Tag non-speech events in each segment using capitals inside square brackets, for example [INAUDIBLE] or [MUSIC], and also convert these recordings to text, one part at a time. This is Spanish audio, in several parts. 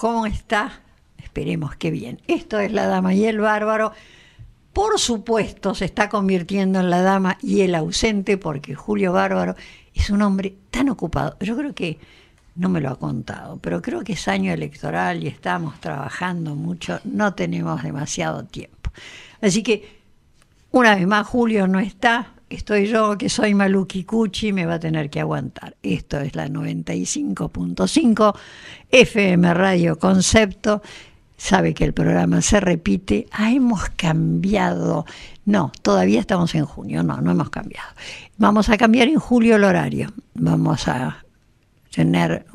¿Cómo está? Esperemos que bien. Esto es La Dama y el Bárbaro. Por supuesto, se está convirtiendo en La Dama y el Ausente porque Julio Bárbaro es un hombre tan ocupado. Yo creo que no me lo ha contado, pero creo que es año electoral y estamos trabajando mucho, no tenemos demasiado tiempo. Así que, una vez más, Julio no está, Estoy yo, que soy Maluki Cuchi, me va a tener que aguantar. Esto es la 95.5 FM Radio Concepto. Sabe que el programa se repite. Ah, hemos cambiado. No, todavía estamos en junio. No, no hemos cambiado. Vamos a cambiar en julio el horario. Vamos a tener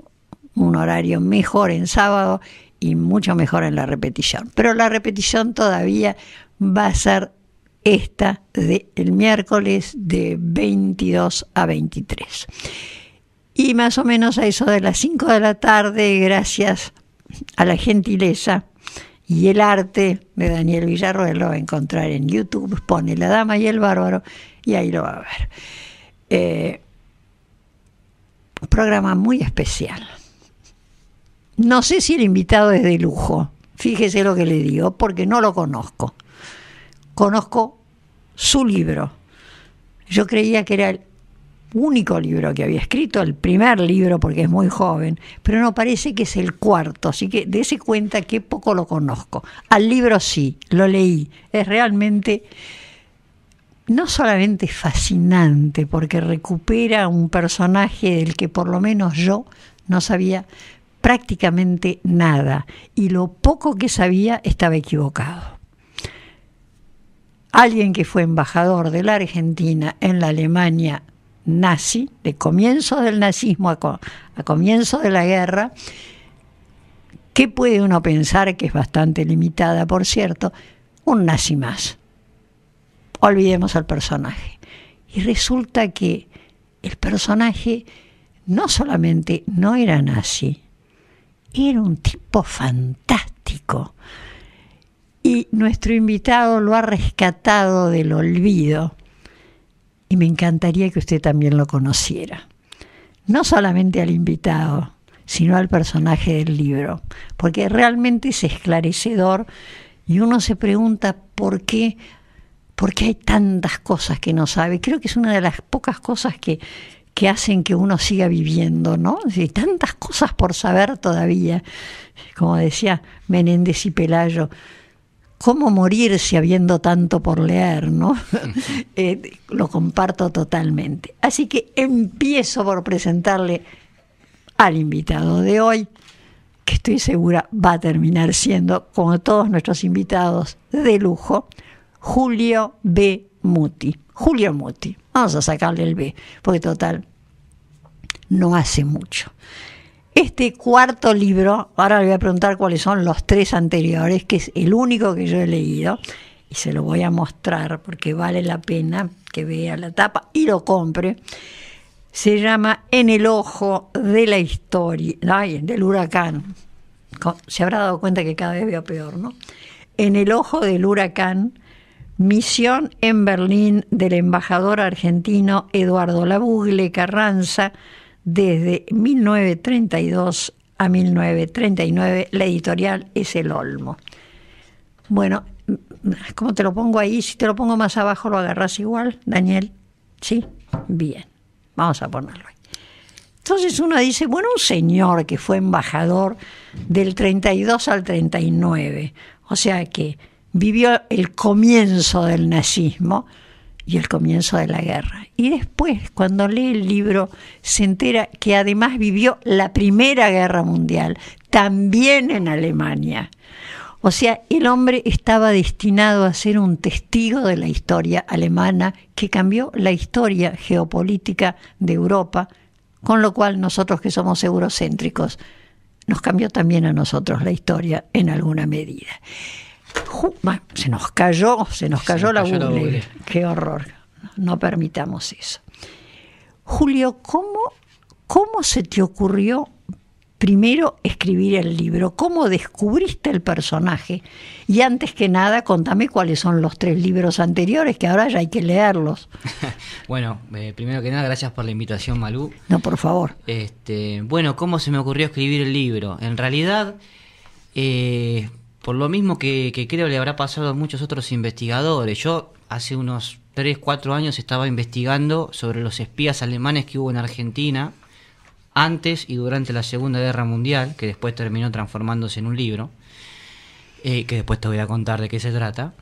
un horario mejor en sábado y mucho mejor en la repetición. Pero la repetición todavía va a ser esta del miércoles de 22 a 23. Y más o menos a eso de las 5 de la tarde, gracias a la gentileza y el arte de Daniel Villarroel, lo va a encontrar en YouTube, pone La Dama y el Bárbaro y ahí lo va a ver. un eh, programa muy especial. No sé si el invitado es de lujo, fíjese lo que le digo, porque no lo conozco conozco su libro. Yo creía que era el único libro que había escrito, el primer libro porque es muy joven, pero no parece que es el cuarto, así que dése cuenta que poco lo conozco. Al libro sí, lo leí, es realmente no solamente fascinante porque recupera un personaje del que por lo menos yo no sabía prácticamente nada y lo poco que sabía estaba equivocado alguien que fue embajador de la Argentina en la Alemania nazi, de comienzo del nazismo a, comienzo de la guerra, ¿Qué puede uno pensar que es bastante limitada, por cierto, un nazi más. Olvidemos al personaje. Y resulta que el personaje no solamente no era nazi, era un tipo fantástico y nuestro invitado lo ha rescatado del olvido. Y me encantaría que usted también lo conociera. No solamente al invitado, sino al personaje del libro, porque realmente es esclarecedor y uno se pregunta por qué, por qué hay tantas cosas que no sabe. Creo que es una de las pocas cosas que, que hacen que uno siga viviendo, ¿no? Hay tantas cosas por saber todavía, como decía Menéndez y Pelayo cómo morirse habiendo tanto por leer, ¿no? [LAUGHS] Eh, lo comparto totalmente. Así que empiezo por presentarle al invitado de hoy, que estoy segura va a terminar siendo, como todos nuestros invitados de lujo, Julio B. Muti. Julio Muti. Vamos a sacarle el B, porque total, no hace mucho. Este cuarto libro, ahora le voy a preguntar cuáles son los tres anteriores, que es el único que yo he leído, y se lo voy a mostrar porque vale la pena que vea la tapa y lo compre. Se llama En el ojo de la historia, ay, del huracán. Se habrá dado cuenta que cada vez veo peor, ¿no? En el ojo del huracán, misión en Berlín del embajador argentino Eduardo Labugle Carranza desde 1932 a 1939 la editorial es El Olmo. Bueno, mm, ¿cómo te lo pongo ahí? Si te lo pongo más abajo, ¿lo agarras igual, Daniel? ¿Sí? Bien, vamos a ponerlo ahí. Entonces uno dice, bueno, un señor que fue embajador del 32 al 39, o sea que vivió el comienzo del nazismo, y el comienzo de la guerra. Y después, cuando lee el libro, se entera que además vivió la Primera Guerra Mundial, también en Alemania. O sea, el hombre estaba destinado a ser un testigo de la historia alemana que cambió la historia geopolítica de Europa, con lo cual nosotros que somos eurocéntricos, nos cambió también a nosotros la historia en alguna medida se nos cayó, se nos cayó, la, nos Qué horror. No permitamos eso. Julio, ¿cómo, cómo se te ocurrió primero escribir el libro? ¿Cómo descubriste el personaje? Y antes que nada, contame cuáles son los tres libros anteriores, que ahora ya hay que leerlos. [LAUGHS] bueno, eh, primero que nada, gracias por la invitación, Malú. No, por favor. Este, bueno, ¿cómo se me ocurrió escribir el libro? En realidad, eh, por lo mismo que, creo le habrá pasado a muchos otros investigadores. Yo hace unos 3, 4 años estaba investigando sobre los espías alemanes que hubo en Argentina antes y durante la Segunda Guerra Mundial, que después terminó transformándose en un libro, eh, que después te voy a contar de qué se trata.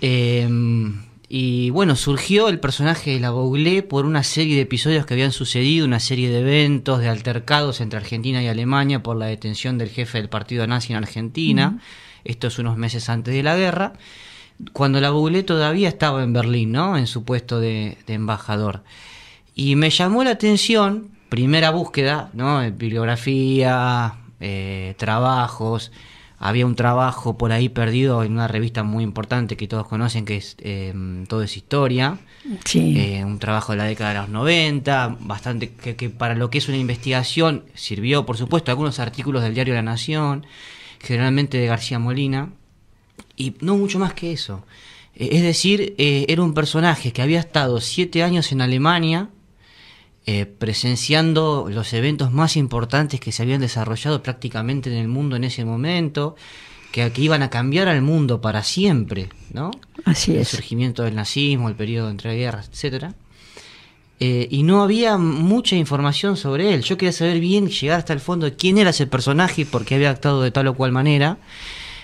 Em, y bueno, surgió el personaje de la Bouglé por una serie de episodios que habían sucedido, una serie de eventos, de altercados entre Argentina y Alemania por la detención del jefe del partido nazi en Argentina esto es unos meses antes de la guerra. Cuando la googleé todavía estaba en Berlín, ¿no? En su puesto de, embajador. Y me llamó la atención, primera búsqueda, ¿no? Eh, bibliografía, eh, trabajos. Había un trabajo por ahí perdido en una revista muy importante que todos conocen, que es em, Todo es Historia. Sí. Eh, un trabajo de la década de los 90, bastante que, que, para lo que es una investigación sirvió, por supuesto, algunos artículos del diario La Nación generalmente de García Molina, y no mucho más que eso. Eh, es decir, eh, era un personaje que había estado siete años en Alemania, eh, presenciando los eventos más importantes que se habían desarrollado prácticamente en el mundo en ese momento, que, aquí iban a cambiar al mundo para siempre, ¿no? Así El surgimiento del nazismo, el periodo de entreguerras, etcétera eh, y no había mucha información sobre él. Yo quería saber bien, llegar hasta el fondo, quién era ese personaje y por qué había actuado de tal o cual manera.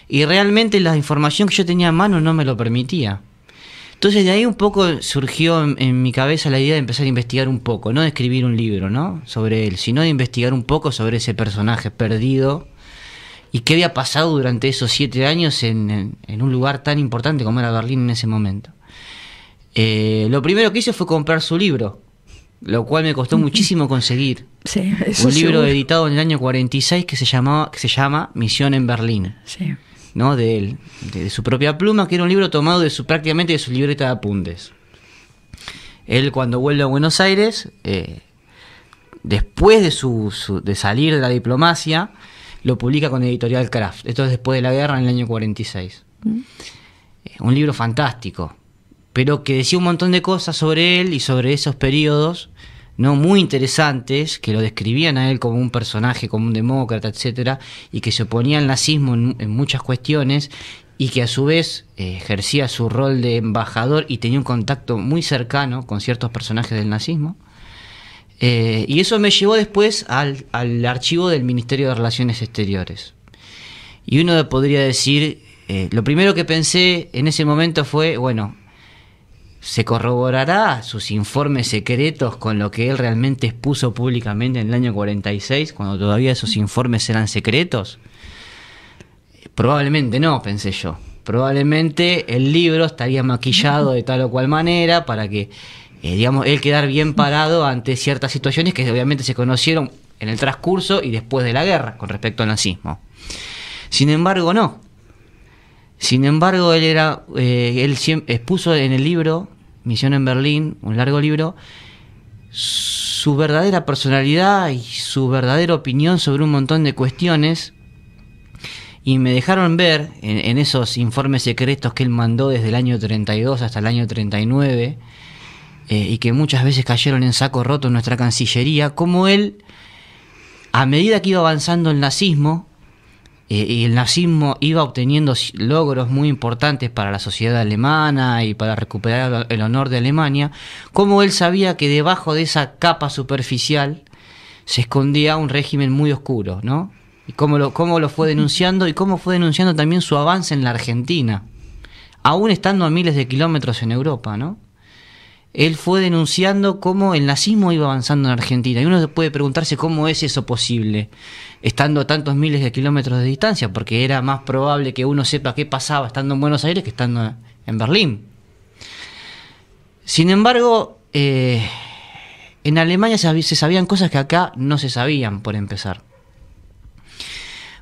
Y realmente la información que yo tenía a mano no me lo permitía. Entonces de ahí un poco surgió en, mi cabeza la idea de empezar a investigar un poco, no de escribir un libro, Sobre él, sino de investigar un poco sobre ese personaje perdido y qué había pasado durante esos siete años en, un lugar tan importante como era Berlín en ese momento. Eh, lo primero que hice fue comprar su libro, lo cual me costó muchísimo conseguir. un libro editado en el año 46 que se, llamaba, que se llama Misión en Berlín. ¿no? De, él, de, su propia pluma, que era un libro tomado de su, prácticamente de su libreta de apuntes. Él cuando vuelve a Buenos Aires, eh, después de, su, de salir de la diplomacia, lo publica con Editorial Kraft. Esto es después de la guerra, en el año 46. Mm. Eh, un libro fantástico, pero que decía un montón de cosas sobre él y sobre esos periodos no muy interesantes que lo describían a él como un personaje, como un demócrata, etcétera, y que se oponía al nazismo en, muchas cuestiones y que a su vez eh, ejercía su rol de embajador y tenía un contacto muy cercano con ciertos personajes del nazismo. Eh, y eso me llevó después al, archivo del Ministerio de Relaciones Exteriores. Y uno podría decir, eh, lo primero que pensé en ese momento fue, bueno, se corroborará sus informes secretos con lo que él realmente expuso públicamente en el año 46, cuando todavía esos informes eran secretos? Probablemente no, pensé yo. Probablemente el libro estaría maquillado de tal o cual manera para que, eh, digamos, él quedar bien parado ante ciertas situaciones que obviamente se conocieron en el transcurso y después de la guerra con respecto al nazismo. Sin embargo, no. Sin embargo, él era, eh, él expuso en el libro Misión en Berlín, un largo libro, su verdadera personalidad y su verdadera opinión sobre un montón de cuestiones. Y me dejaron ver en, esos informes secretos que él mandó desde el año 32 hasta el año 39, eh, y que muchas veces cayeron en saco roto en nuestra Cancillería, cómo él, a medida que iba avanzando el nazismo, eh, y el nazismo iba obteniendo logros muy importantes para la sociedad alemana y para recuperar el honor de Alemania, como él sabía que debajo de esa capa superficial se escondía un régimen muy oscuro, ¿no? Y cómo lo, cómo lo fue denunciando y cómo fue denunciando también su avance en la Argentina, aún estando a miles de kilómetros en Europa, ¿no? él fue denunciando cómo el nazismo iba avanzando en Argentina. Y uno puede preguntarse cómo es eso posible, estando a tantos miles de kilómetros de distancia, porque era más probable que uno sepa qué pasaba estando en Buenos Aires que estando en Berlín. Sin embargo, eh, en Alemania se sabían cosas que acá no se sabían, por empezar.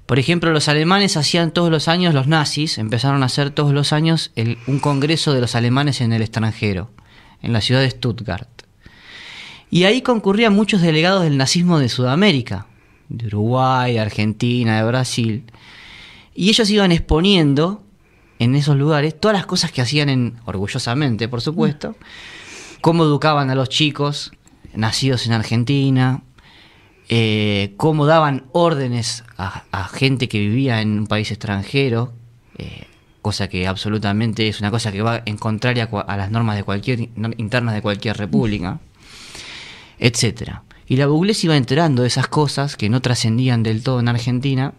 Por ejemplo, los alemanes hacían todos los años, los nazis empezaron a hacer todos los años un congreso de los alemanes en el extranjero en la ciudad de Stuttgart. Y ahí concurrían muchos delegados del nazismo de Sudamérica, de Uruguay, de Argentina, de Brasil. Y ellos iban exponiendo en esos lugares todas las cosas que hacían orgullosamente, por supuesto, cómo educaban a los chicos nacidos en Argentina, eh, cómo daban órdenes a, gente que vivía en un país extranjero, eh, cosa que absolutamente es una cosa que va en contraria a las normas de cualquier internas de cualquier república, etcétera. Y la bugles iba enterando de esas cosas que no trascendían del todo en Argentina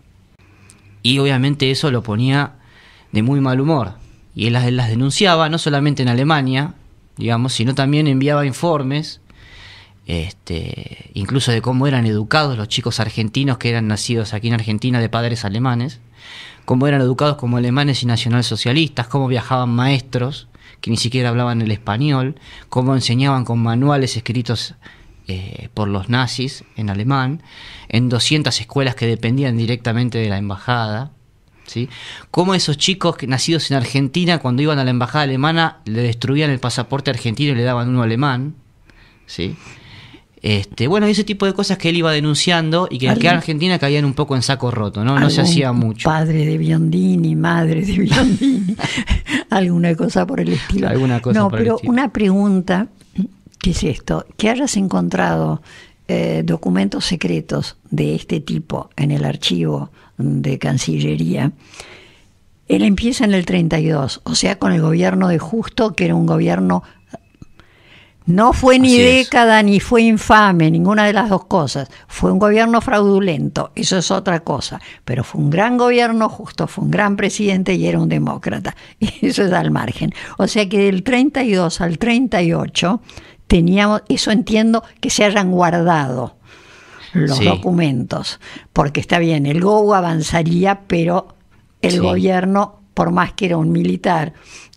y obviamente eso lo ponía de muy mal humor. Y él las, las denunciaba no solamente en Alemania, digamos, sino también enviaba informes este, incluso de cómo eran educados los chicos argentinos que eran nacidos aquí en Argentina de padres alemanes, cómo eran educados como alemanes y nacionalsocialistas, cómo viajaban maestros que ni siquiera hablaban el español, cómo enseñaban con manuales escritos eh, por los nazis en alemán, en 200 escuelas que dependían directamente de la embajada. ¿Sí? Cómo esos chicos que, nacidos en Argentina, cuando iban a la embajada alemana, le destruían el pasaporte argentino y le daban uno alemán. ¿sí? Este, bueno, ese tipo de cosas que él iba denunciando y que en Argentina caían un poco en saco roto, ¿no? No se hacía mucho. Padre de Biondini, madre de Biondini, [LAUGHS] alguna cosa por el estilo. no, pero una pregunta, ¿qué es esto? ¿Que hayas encontrado eh, documentos secretos de este tipo en el archivo de Cancillería? Él empieza en el 32, o sea, con el gobierno de Justo, que era un gobierno no fue ni década ni fue infame, ninguna de las dos cosas. Fue un gobierno fraudulento, eso es otra cosa. Pero fue un gran gobierno justo, fue un gran presidente y era un demócrata. [LAUGHS] eso es al margen. O sea que del 32 al 38 teníamos, eso entiendo que se hayan guardado los documentos. Porque está bien, el GOU avanzaría, pero el gobierno, por más que era un militar,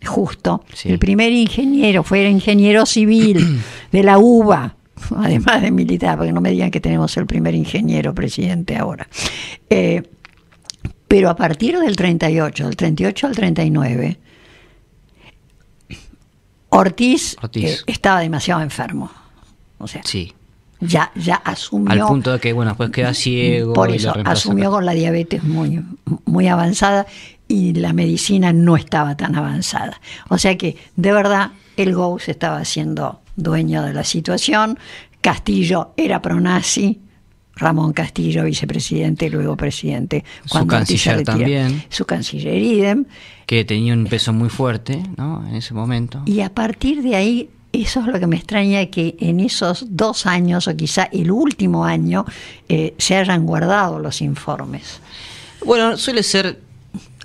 Justo. El primer ingeniero, fue el ingeniero civil [CLEARS THROAT] de la UBA, [LAUGHS] además de militar, porque no me digan que tenemos el primer ingeniero presidente ahora. Eh, pero a partir del 38, del 38 al 39, Ortiz, eh, estaba demasiado enfermo. O sea, sí. ya, ya asumió. Al punto de que, bueno, pues queda ciego. Por eso, asumió con la diabetes muy, muy avanzada y la medicina no estaba tan avanzada. O sea que, de verdad, el GO se estaba haciendo dueño de la situación. Castillo era pronazi, Ramón Castillo, vicepresidente, luego presidente. su canciller también. Su canciller Que tenía un peso muy fuerte en ese momento. Y a partir de ahí, eso es lo que me extraña, que en esos dos años, o quizá el último año, eh, se hayan guardado los informes. Bueno, suele ser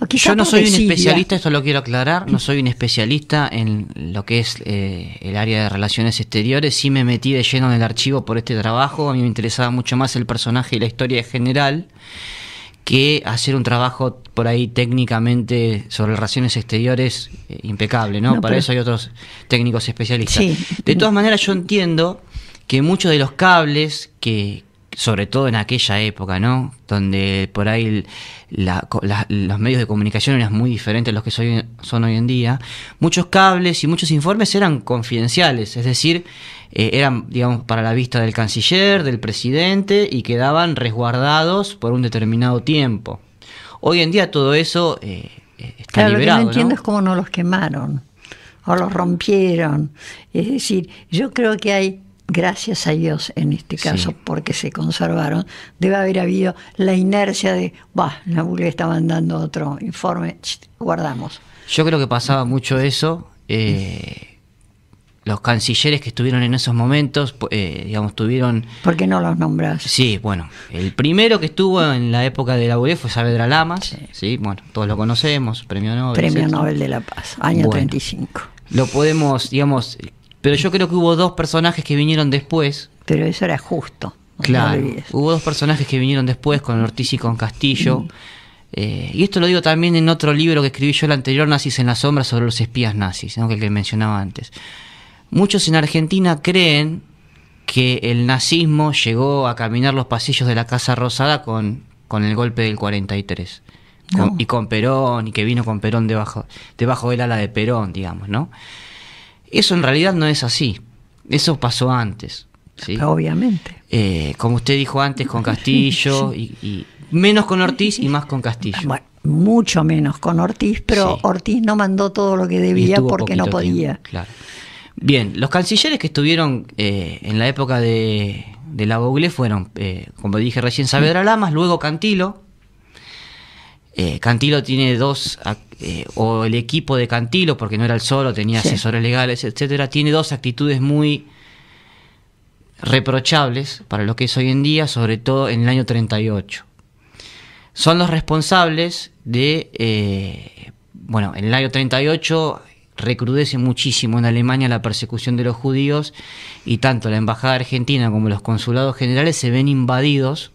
yo no soy un especialista, esto lo quiero aclarar, no soy un especialista en lo que es eh, el área de relaciones exteriores, sí me metí de lleno en el archivo por este trabajo, a mí me interesaba mucho más el personaje y la historia en general que hacer un trabajo por ahí técnicamente sobre relaciones exteriores eh, impecable, ¿no? Para eso hay otros técnicos especialistas. De todas maneras, yo entiendo que muchos de los cables que, sobre todo en aquella época, ¿no? Donde por ahí los medios de comunicación eran muy diferentes a los que son hoy en día, muchos cables y muchos informes eran confidenciales, es decir, eh, eran, digamos, para la vista del canciller, del presidente y quedaban resguardados por un determinado tiempo. Hoy en día todo eso eh, eh, está liberado. Lo que no entiendo es cómo no los quemaron o los rompieron. Es decir, yo creo que hay gracias a Dios en este caso, porque se conservaron, debe haber habido la inercia de, bah, la Bulga estaban mandando otro informe, guardamos. Yo creo que pasaba mucho eso. Eh, los cancilleres que estuvieron en esos momentos, eh, digamos, tuvieron... ¿Por qué no los nombras? Sí, bueno, el primero que estuvo en la época de la UE fue Saavedra Lamas, sí. bueno, todos lo conocemos, premio Nobel. Premio Nobel de la Paz, año 35. Lo podemos, digamos, pero yo creo que hubo dos personajes que vinieron después. Pero eso era justo. claro. Hubo dos personajes que vinieron después, con Ortiz y con Castillo. Mm. Eh, y esto lo digo también en otro libro que escribí yo el anterior, Nazis en la sombra, sobre los espías nazis, ¿no? el que mencionaba antes. Muchos en Argentina creen que el nazismo llegó a caminar los pasillos de la Casa Rosada con, con el golpe del 43. Y con Perón, y que vino con Perón debajo, debajo del ala de Perón, digamos, ¿no? Eso en realidad no es así. Eso pasó antes. ¿sí? Obviamente. Eh, como usted dijo antes, con Castillo, [LAUGHS] y, menos con Ortiz y más con Castillo. Bueno, mucho menos con Ortiz, pero Ortiz no mandó todo lo que debía porque no podía. Bien, los cancilleres que estuvieron eh, en la época de, la Boglé fueron, eh, como dije recién, Saavedra Lamas, luego Cantilo. Cantilo tiene dos eh, o el equipo de Cantilo, porque no era el solo, tenía asesores legales, etcétera, tiene dos actitudes muy reprochables para lo que es hoy en día, sobre todo en el año 38. Son los responsables de, eh, bueno, en el año 38 recrudece muchísimo en Alemania la persecución de los judíos y tanto la embajada argentina como los consulados generales se ven invadidos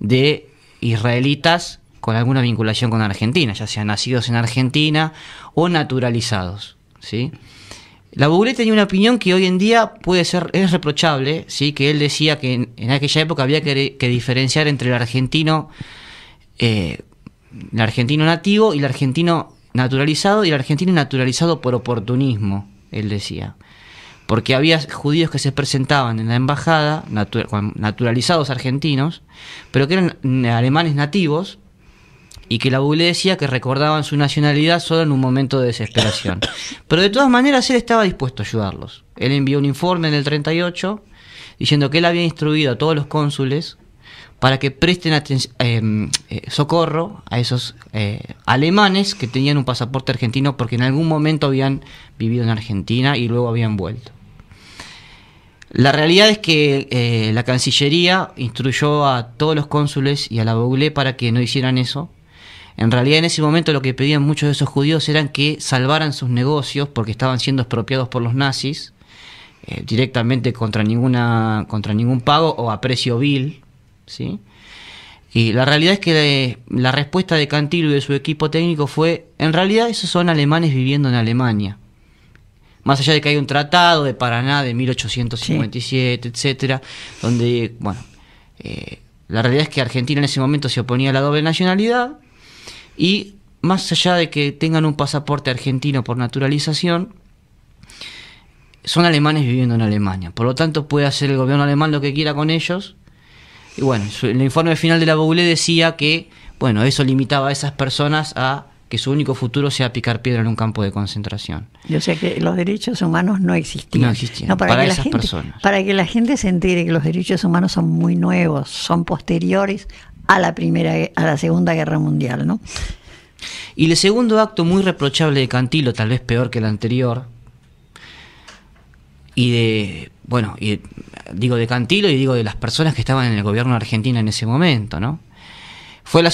de israelitas con alguna vinculación con Argentina, ya sean nacidos en Argentina o naturalizados. ¿sí? La Bouguer tenía una opinión que hoy en día puede ser, es reprochable, ¿sí? que él decía que en, aquella época había que, diferenciar entre el argentino, eh, el argentino nativo y el argentino naturalizado y el argentino naturalizado por oportunismo, él decía. Porque había judíos que se presentaban en la embajada, naturalizados argentinos, pero que eran alemanes nativos, y que la boule decía que recordaban su nacionalidad solo en un momento de desesperación. Pero de todas maneras él estaba dispuesto a ayudarlos. Él envió un informe en el 38 diciendo que él había instruido a todos los cónsules para que presten em, eh, socorro a esos eh, alemanes que tenían un pasaporte argentino porque en algún momento habían vivido en Argentina y luego habían vuelto. La realidad es que eh, la Cancillería instruyó a todos los cónsules y a la bule para que no hicieran eso en realidad en ese momento lo que pedían muchos de esos judíos eran que salvaran sus negocios porque estaban siendo expropiados por los nazis eh, directamente contra, ninguna, contra ningún pago o a precio vil. ¿sí? Y la realidad es que la respuesta de Cantillo y de su equipo técnico fue, en realidad esos son alemanes viviendo en Alemania. Más allá de que hay un tratado de Paraná de 1857, etcétera, donde, bueno, eh, la realidad es que Argentina en ese momento se oponía a la doble nacionalidad y más allá de que tengan un pasaporte argentino por naturalización, son alemanes viviendo en Alemania. Por lo tanto, puede hacer el gobierno alemán lo que quiera con ellos. Y bueno, el informe final de la Boule decía que, bueno, eso limitaba a esas personas a que su único futuro sea picar piedra en un campo de concentración. o sea que los derechos humanos no existían. No existían. para, esas personas. Para que la gente se entere que los derechos humanos son muy nuevos, son posteriores a la primera a la Segunda Guerra Mundial, ¿no? Y el segundo acto muy reprochable de Cantilo, tal vez peor que el anterior, y de, bueno, y, digo de Cantilo y digo de las personas que estaban en el gobierno argentino en ese momento, ¿no? Fue la,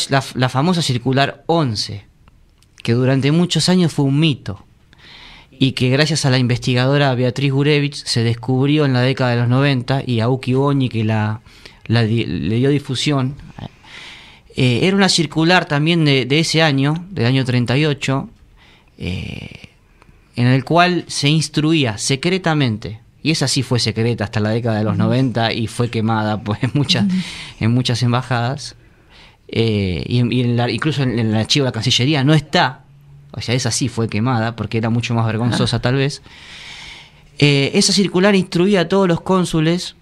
famosa circular 11, que durante muchos años fue un mito y que gracias a la investigadora Beatriz Gurevich se descubrió en la década de los 90 y a Uki Oñi que la, la, le dio difusión eh, era una circular también de, ese año, del año 38, eh, en el cual se instruía secretamente, y esa sí fue secreta hasta la década de los 90 y fue quemada [LAUGHS] pues, en, muchas, en muchas embajadas, eh, y, incluso en, el archivo de la Cancillería no está, o sea, esa sí fue quemada porque era mucho más vergonzosa ah. tal vez. esa circular instruía a todos los cónsules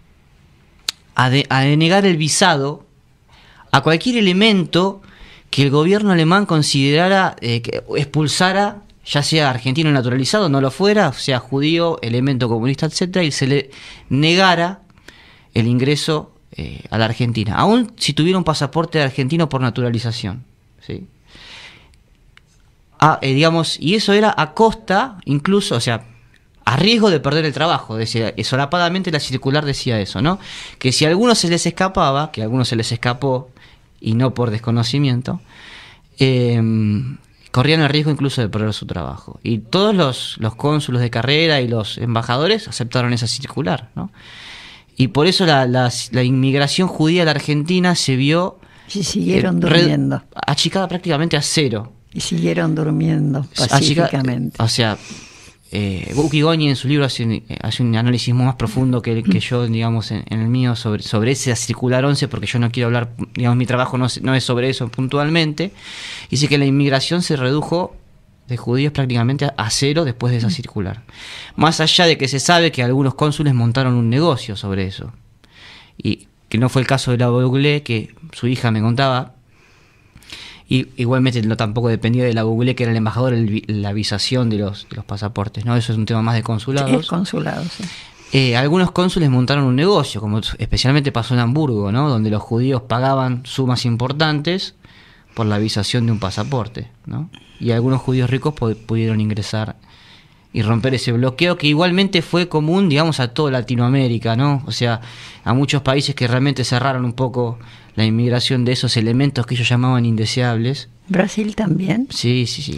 a denegar el visado a cualquier elemento que el gobierno alemán considerara, eh, que expulsara, ya sea argentino naturalizado, no lo fuera, sea judío, elemento comunista, etcétera, y se le negara el ingreso eh, a la Argentina, aún si tuviera un pasaporte argentino por naturalización. ¿sí? Ah, eh, digamos, y eso era a costa, incluso, o sea, a riesgo de perder el trabajo, decía, solapadamente la circular decía eso, ¿no? Que si a algunos se les escapaba, que a algunos se les escapó, y no por desconocimiento, em, corrían el riesgo incluso de perder su trabajo. Y todos los, los cónsulos de carrera y los embajadores aceptaron esa circular. ¿no? Y por eso la, la, inmigración judía a la Argentina se vio... Y siguieron eh, durmiendo. Achicada prácticamente a cero. Y siguieron durmiendo pacíficamente. o sea, eh, Goñi en su libro hace un, eh, análisis más profundo que, que yo, digamos, en, el mío sobre, sobre ese circular 11, porque yo no quiero hablar, digamos, mi trabajo no, es sobre eso puntualmente. Dice que la inmigración se redujo de judíos prácticamente a cero después de esa mm. circular. Más allá de que se sabe que algunos cónsules montaron un negocio sobre eso. Y que no fue el caso de la Bougle, que su hija me contaba, igualmente no tampoco dependía de la Google, que era el embajador, la visación de los, pasaportes, ¿no? Eso es un tema más de consulados. consulados, eh, algunos cónsules montaron un negocio, como especialmente pasó en Hamburgo, ¿no? donde los judíos pagaban sumas importantes por la visación de un pasaporte. ¿no? Y algunos judíos ricos pudieron ingresar y romper ese bloqueo que igualmente fue común, digamos, a toda Latinoamérica, ¿no? O sea, a muchos países que realmente cerraron un poco la inmigración de esos elementos que ellos llamaban indeseables. Brasil también. Sí, sí, sí.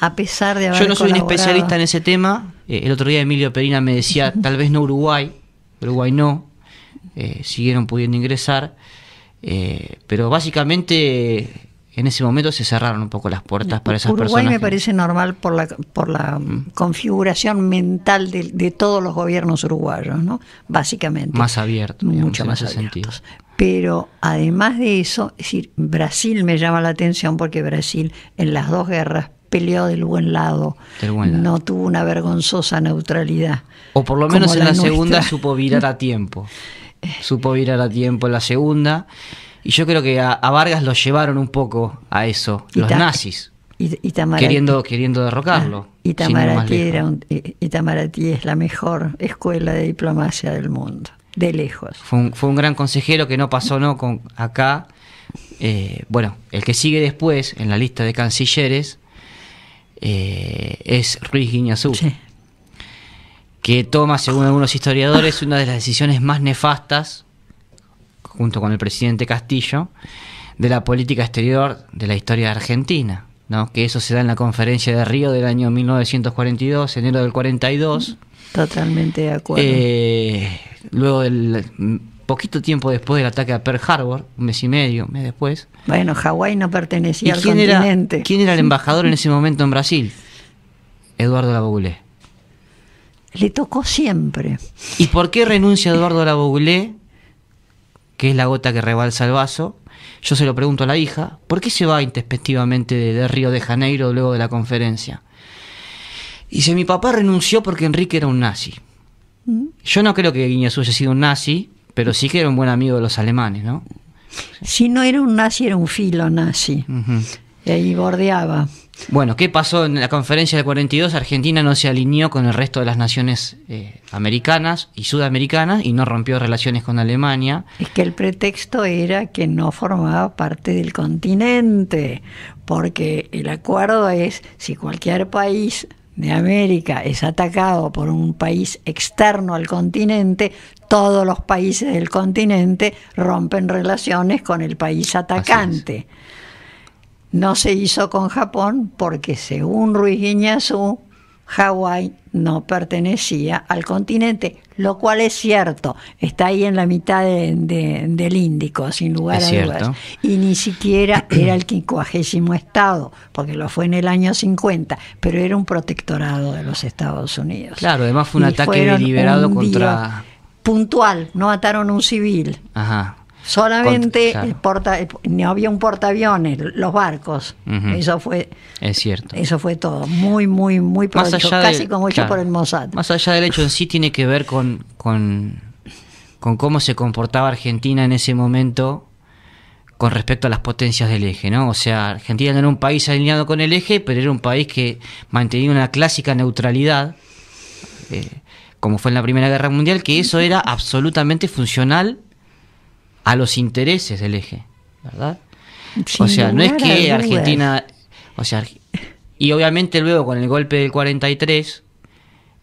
a, pesar de haber Yo no soy un especialista en ese tema. Eh, el otro día Emilio Perina me decía, [LAUGHS] tal vez no Uruguay, Uruguay no. Eh, siguieron pudiendo ingresar. Eh, pero básicamente en ese momento se cerraron un poco las puertas para esas personas. Uruguay me parece normal por la, por la mm. configuración mental de, todos los gobiernos uruguayos, ¿no? Básicamente. Más abierto, mucho más Pero además de eso, es decir, Brasil me llama la atención porque Brasil en las dos guerras peleó del buen lado, no tuvo una vergonzosa neutralidad. O por lo menos en la segunda supo virar a tiempo. [LAUGHS] Supo virar a tiempo en la segunda. Y yo creo que a, Vargas lo llevaron un poco a eso, los nazis. queriendo, queriendo derrocarlo. Ah, y Itamaraty, es la mejor escuela de diplomacia del mundo, de lejos. Fue un, gran consejero que no pasó no con acá. Eh, bueno, el que sigue después en la lista de cancilleres eh, es Ruiz Guiñazú. Que toma, según algunos historiadores, una de las decisiones más nefastas junto con el presidente Castillo, de la política exterior de la historia de Argentina. ¿no? que eso se da en la conferencia de Río del año 1942, enero del 42. Totalmente de acuerdo. Eh, luego, del poquito tiempo después del ataque a Pearl Harbor, un mes y medio, un mes después. Bueno, Hawái no pertenecía al quién continente. ¿Quién era el embajador en ese momento en Brasil? Eduardo Laboulé. Le tocó siempre. ¿Y por qué renuncia Eduardo Laboulé que es la gota que rebalsa el vaso. Yo se lo pregunto a la hija, ¿por qué se va intespectivamente de, Río de Janeiro luego de la conferencia? Y dice, mi papá renunció porque Enrique era un nazi. Mm. Yo no creo que Guiñazú haya sido un nazi, pero sí que era un buen amigo de los alemanes, ¿no? Si no era un nazi, era un filo nazi. Y ahí bordeaba. Bueno, ¿qué pasó en la conferencia del 42? Argentina no se alineó con el resto de las naciones eh, americanas y sudamericanas y no rompió relaciones con Alemania. Es que el pretexto era que no formaba parte del continente, porque el acuerdo es si cualquier país de América es atacado por un país externo al continente, todos los países del continente rompen relaciones con el país atacante. No se hizo con Japón porque según Ruiz Guiñazú, Hawái no pertenecía al continente, lo cual es cierto, está ahí en la mitad del Índico, sin lugar a dudas. Y ni siquiera era el quincuagésimo estado, porque lo fue en el año 50, pero era un protectorado de los Estados Unidos. Claro, además fue un ataque deliberado contra... Puntual, no mataron un civil. Ajá. Solamente no había un portaaviones, los barcos. Eso fue. Es cierto. Eso fue todo. Muy, muy, muy más casi como por el Mossad. Más allá del hecho en sí, tiene que ver con, cómo se comportaba Argentina en ese momento con respecto a las potencias del eje, ¿no? O sea, Argentina no era un país alineado con el eje, pero era un país que mantenía una clásica neutralidad, eh, como fue en la Primera Guerra Mundial, que eso era absolutamente funcional a los intereses del eje, ¿verdad? o sea, no es que Argentina, o sea, y obviamente luego con el golpe del 43,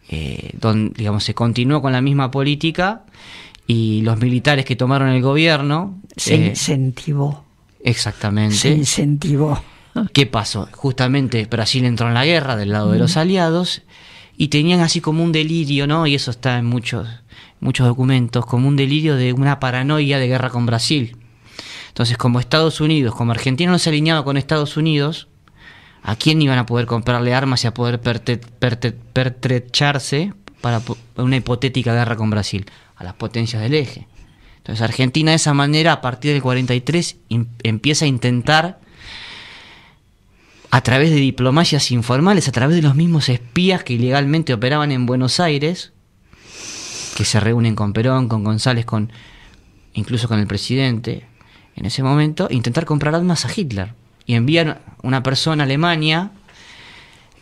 eh, donde, digamos, se continuó con la misma política y los militares que tomaron el gobierno... Se eh, incentivó. Exactamente. Se incentivó. ¿Qué pasó? Justamente Brasil entró en la guerra del lado de los aliados y tenían así como un delirio, ¿no? Y eso está en muchos muchos documentos, como un delirio de una paranoia de guerra con Brasil. Entonces, como Estados Unidos, como Argentina no se alineaba con Estados Unidos, ¿a quién iban a poder comprarle armas y a poder pertrecharse para una hipotética guerra con Brasil? A las potencias del eje. Entonces, Argentina de esa manera, a partir del 43, empieza a intentar a través de diplomacias informales, a través de los mismos espías que ilegalmente operaban en Buenos Aires, que se reúnen con Perón, con González, con incluso con el presidente en ese momento, intentar comprar armas a Hitler. Y envían una persona a Alemania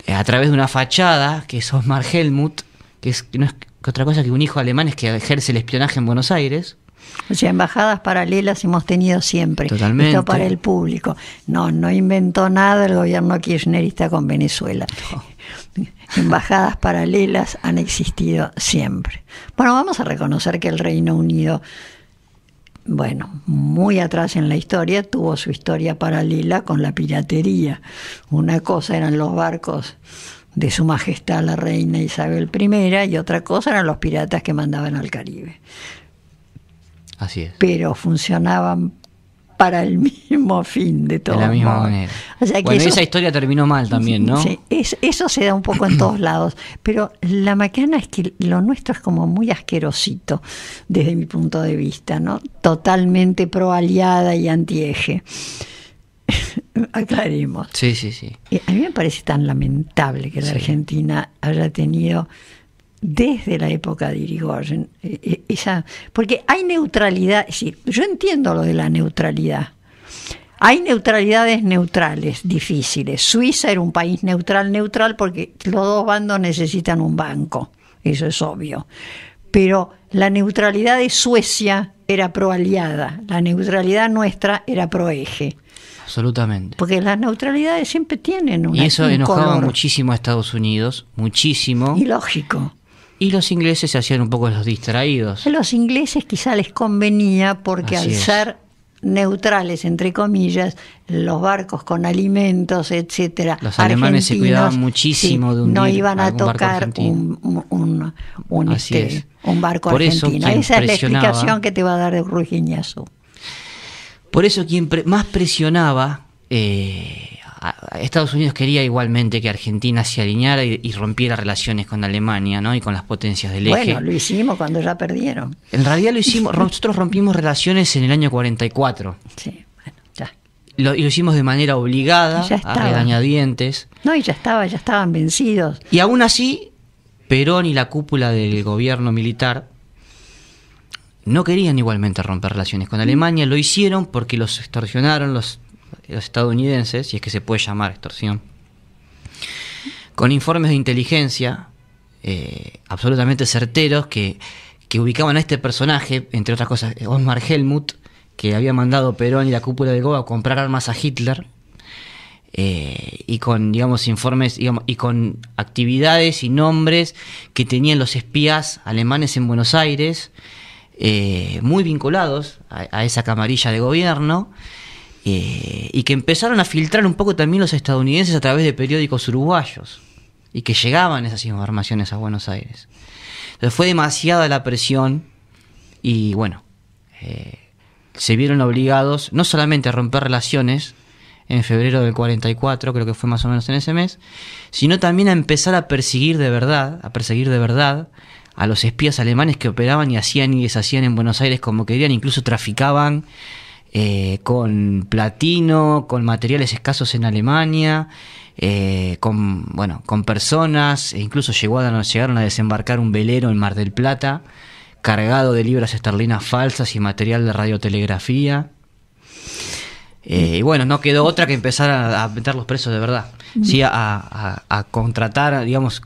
eh, a través de una fachada, que es Osmar Helmut, que, es, que no es otra cosa que un hijo alemán es que ejerce el espionaje en Buenos Aires, o sea, embajadas paralelas hemos tenido siempre. Esto para el público. No, no inventó nada el gobierno kirchnerista con Venezuela. [LAUGHS] Embajadas paralelas han existido siempre. Bueno, vamos a reconocer que el Reino Unido bueno, muy atrás en la historia, tuvo su historia paralela con la piratería. Una cosa eran los barcos de Su Majestad la Reina Isabel I y otra cosa eran los piratas que mandaban al Caribe. Pero funcionaban para el [LAUGHS] mismo fin de todo. De la misma manera. O sea bueno, esa historia terminó mal también, ¿no? Sí, eso se da un poco en todos lados. Pero la macana es que lo nuestro es como muy asquerosito, desde mi punto de vista, ¿no? Totalmente pro aliada y antieje. [LAUGHS] Aclaremos. Sí, sí, sí. A mí me parece tan lamentable que la Argentina haya tenido desde la época de Irigoyen. Eh, eh, esa, porque hay neutralidad, yo entiendo lo de la neutralidad. Hay neutralidades neutrales, difíciles. Suiza era un país neutral, neutral, porque los dos bandos necesitan un banco, eso es obvio. Pero la neutralidad de Suecia era proaliada, la neutralidad nuestra era proeje. Absolutamente. Porque las neutralidades siempre tienen un Y eso enojaba muchísimo a Estados Unidos, muchísimo. Y lógico. Y los ingleses se hacían un poco los distraídos. A los ingleses quizá les convenía porque al ser neutrales, entre comillas, los barcos con alimentos, etcétera. Los alemanes se cuidaban muchísimo de un No iban a tocar un, este, un, barco Por argentino. Esa es la explicación que te va a dar de Por eso quien más presionaba eh, Estados Unidos quería igualmente que Argentina se alineara y, rompiera relaciones con Alemania ¿no? y con las potencias del eje. Bueno, lo hicimos cuando ya perdieron. En realidad lo hicimos, [LAUGHS] nosotros rompimos relaciones en el año 44. Sí, bueno, ya. y lo hicimos de manera obligada, a No, y ya estaba, ya estaban vencidos. Y aún así, Perón y la cúpula del gobierno militar no querían igualmente romper relaciones con mm. Alemania, lo hicieron porque los extorsionaron, los los estadounidenses, si es que se puede llamar extorsión, con informes de inteligencia eh, absolutamente certeros que, ubicaban a este personaje, entre otras cosas, Osmar Helmut, que había mandado Perón y la cúpula de Goa a comprar armas a Hitler, eh, y con, digamos, informes y con actividades y nombres que tenían los espías alemanes en Buenos Aires, eh, muy vinculados a esa camarilla de gobierno. Eh, y que empezaron a filtrar un poco también los estadounidenses a través de periódicos uruguayos y que llegaban esas informaciones a Buenos Aires. Entonces fue demasiada la presión y bueno, eh, se vieron obligados no solamente a romper relaciones en febrero del 44, creo que fue más o menos en ese mes, sino también a empezar a perseguir de verdad, a perseguir de verdad a los espías alemanes que operaban y hacían y deshacían en Buenos Aires como querían, incluso traficaban eh, con platino, con materiales escasos en Alemania, eh, con, bueno, con personas, e incluso llegó llegaron a desembarcar un velero en Mar del Plata, cargado de libras esterlinas falsas y material de radiotelegrafía. Eh, y bueno, no quedó otra que empezar a, meter los presos de verdad, sí, a, a contratar, digamos,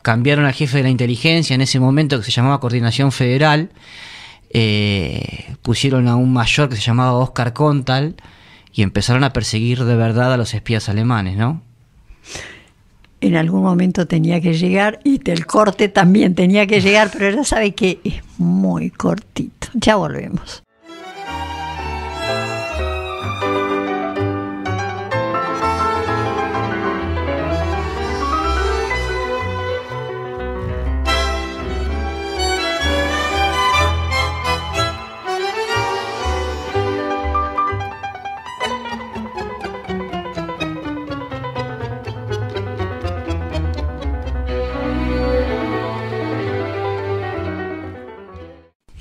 cambiaron al jefe de la inteligencia en ese momento que se llamaba Coordinación Federal, eh, pusieron a un mayor que se llamaba Oscar Contal y empezaron a perseguir de verdad a los espías alemanes, ¿no? En algún momento tenía que llegar y el corte también tenía que llegar, pero ya sabe que es muy cortito. Ya volvemos.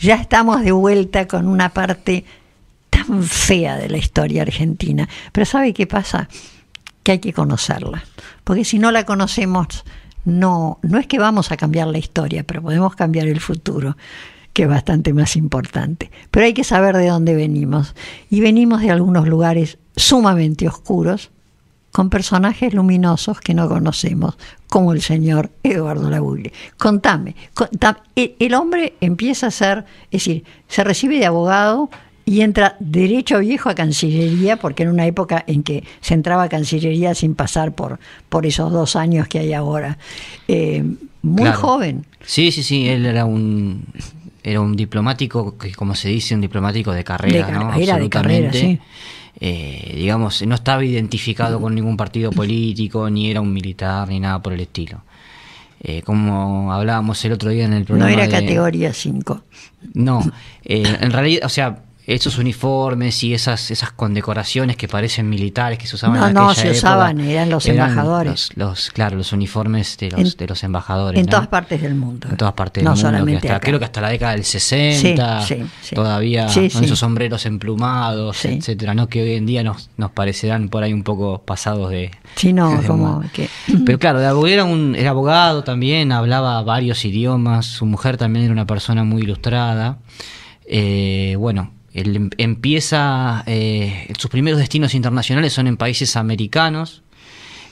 ya estamos de vuelta con una parte tan fea de la historia argentina. Pero ¿sabe qué pasa? Que hay que conocerla, porque si no la conocemos, no, no es que vamos a cambiar la historia, pero podemos cambiar el futuro, que es bastante más importante. Pero hay que saber de dónde venimos. Y venimos de algunos lugares sumamente oscuros, con personajes luminosos que no conocemos, como el señor Eduardo Labulle. Contame, el, hombre empieza a ser, es decir, se recibe de abogado y entra derecho viejo a Cancillería, porque en una época en que se entraba a Cancillería sin pasar por, por esos dos años que hay ahora. Eh, muy joven. Sí, sí, sí, él era un era un diplomático, que como se dice, un diplomático de carrera, ¿no? Absolutamente. De carrera, sí eh, digamos, no estaba identificado con ningún partido político, ni era un militar, ni nada por el estilo. Eh, como hablábamos el otro día en el programa. No era eh, categoría 5. No, en realidad, o sea, esos uniformes y esas, esas condecoraciones que parecen militares que se usaban en aquella No, se usaban, eran los embajadores. Los, claro, los uniformes de los, de los embajadores. En todas partes del mundo. En todas partes del mundo. Solamente hasta, Creo que hasta la década del 60 todavía con esos sombreros emplumados, etcétera, ¿no? Que hoy en día nos, nos parecerán por ahí un poco pasados de. Sí, no, como que. [CLEARS THROAT] Pero claro, era, un, era abogado también, hablaba varios idiomas, su mujer también era una persona muy ilustrada. Eh, bueno, Em, empieza, eh, sus primeros destinos internacionales son en países americanos,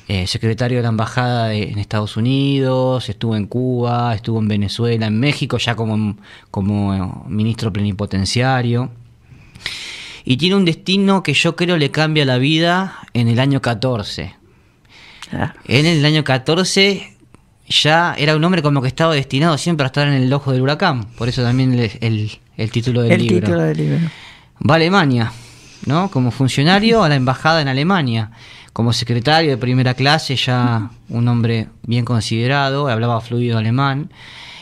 eh, secretario de la embajada en Estados Unidos, estuvo en Cuba, estuvo en Venezuela, en México, ya como, como eh, ministro plenipotenciario. Y tiene un destino que yo creo le cambia la vida en el año 14. Ah. En el año 14 ya era un hombre como que estaba destinado siempre a estar en el ojo del huracán, por eso también el el título del libro. Va a Alemania, ¿no? Como funcionario a la embajada en Alemania, como secretario de primera clase, ya un hombre bien considerado, hablaba fluido alemán.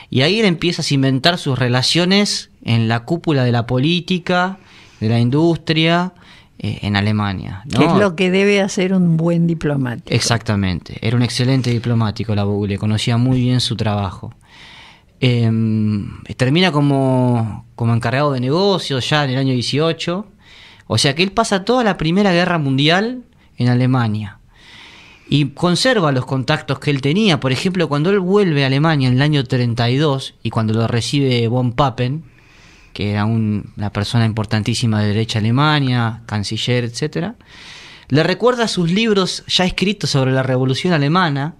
Y ahí él empieza a cimentar sus relaciones en la cúpula de la política, de la industria, eh, en Alemania. es lo que debe hacer un buen diplomático. Exactamente, era un excelente diplomático la Bugle, conocía muy bien su trabajo. Em, termina como, como encargado de negocios ya en el año 18. O sea que él pasa toda la Primera Guerra Mundial en Alemania. Y conserva los contactos que él tenía. Por ejemplo, cuando él vuelve a Alemania en el año 32 y cuando lo recibe von Papen, que era una persona importantísima de derecha alemania, canciller, etc., le recuerda sus libros ya escritos sobre la Revolución Alemana.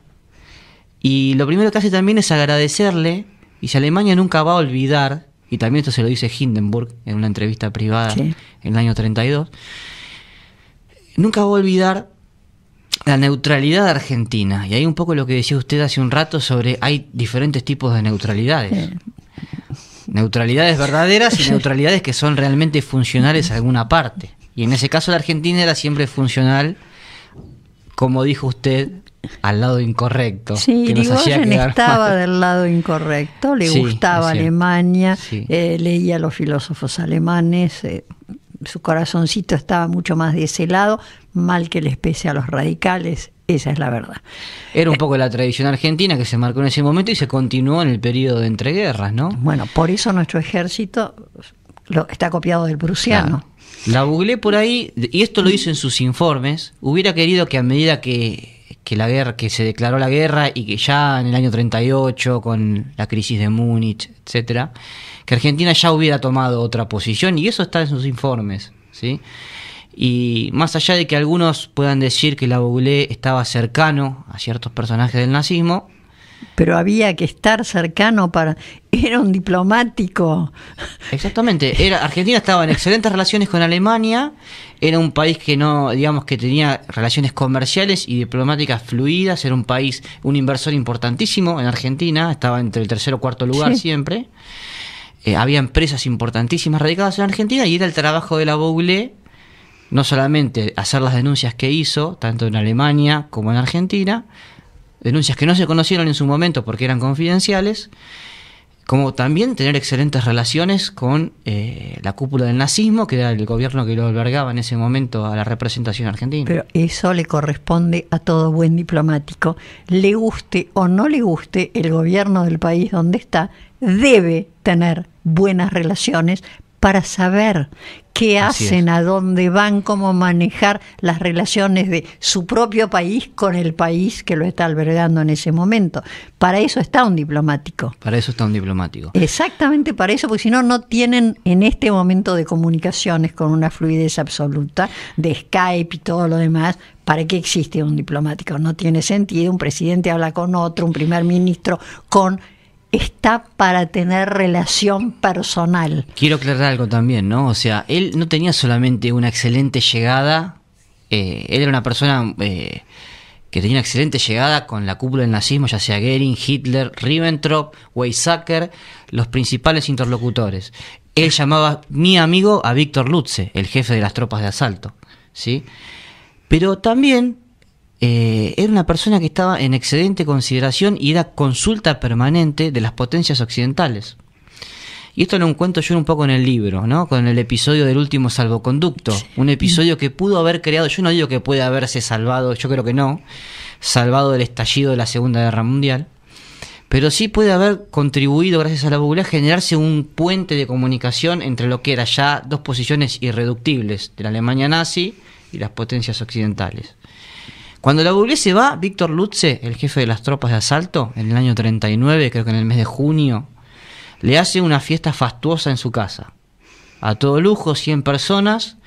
Y lo primero que hace también es agradecerle y si Alemania nunca va a olvidar, y también esto se lo dice Hindenburg en una entrevista privada en el año 32, nunca va a olvidar la neutralidad argentina. Y ahí un poco lo que decía usted hace un rato sobre hay diferentes tipos de neutralidades. Neutralidades verdaderas y neutralidades que son realmente funcionales a alguna parte. Y en ese caso la Argentina era siempre funcional, como dijo usted, al lado incorrecto. Sí, que estaba del lado incorrecto, le gustaba Alemania, eh, leía a los filósofos alemanes, eh, su corazoncito estaba mucho más de ese lado, mal que les pese a los radicales, esa es la verdad. Era un eh, poco la tradición argentina que se marcó en ese momento y se continuó en el periodo de entreguerras, ¿no? Bueno, por eso nuestro ejército lo, está copiado del prusiano. La googleé por ahí, y esto lo hizo en sus informes. Hubiera querido que a medida que que la guerra, que se declaró la guerra y que ya en el año 38 con la crisis de Múnich, etcétera, que Argentina ya hubiera tomado otra posición y eso está en sus informes, ¿sí? Y más allá de que algunos puedan decir que la Boulé estaba cercano a ciertos personajes del nazismo, pero había que estar cercano para... Era un diplomático. Exactamente. Era, Argentina estaba en excelentes relaciones con Alemania, era un país que no, digamos, que tenía relaciones comerciales y diplomáticas fluidas, era un país, un inversor importantísimo en Argentina, estaba entre el tercer o cuarto lugar siempre. Eh, había empresas importantísimas radicadas en Argentina y era el trabajo de la Boule no solamente hacer las denuncias que hizo, tanto en Alemania como en Argentina, denuncias que no se conocieron en su momento porque eran confidenciales, como también tener excelentes relaciones con eh, la cúpula del nazismo, que era el gobierno que lo albergaba en ese momento a la representación argentina. Pero eso le corresponde a todo buen diplomático. Le guste o no le guste, el gobierno del país donde está debe tener buenas relaciones para saber qué hacen, a dónde van, cómo manejar las relaciones de su propio país con el país que lo está albergando en ese momento. Para eso está un diplomático. Para eso está un diplomático. Exactamente para eso, porque si no, no tienen en este momento de comunicaciones con una fluidez absoluta de Skype y todo lo demás. ¿Para qué existe un diplomático? No tiene sentido. Un presidente habla con otro, un primer ministro con está para tener relación personal. Quiero aclarar algo también, ¿no? O sea, él no tenía solamente una excelente llegada, eh, él era una persona eh, que tenía una excelente llegada con la cúpula del nazismo, ya sea Goering, Hitler, Ribbentrop, Weizsäcker, los principales interlocutores. Él llamaba mi amigo a Víctor Lutze, el jefe de las tropas de asalto, ¿sí? Pero también eh, era una persona que estaba en excedente consideración y era consulta permanente de las potencias occidentales. Y esto lo encuentro yo un poco en el libro, ¿no? Con el episodio del último salvoconducto. Un episodio que pudo haber creado, yo no digo que puede haberse salvado, yo creo que no, salvado del estallido de la Segunda Guerra Mundial, pero sí puede haber contribuido, gracias a la popularidad, a generarse un puente de comunicación entre lo que eran ya dos posiciones irreductibles de la Alemania nazi y las potencias occidentales. Cuando la googleé va, Víctor Lutze, el jefe de las tropas de asalto, en el año 39, creo que en el mes de junio, le hace una fiesta fastuosa en su casa. A todo lujo, 100 personas,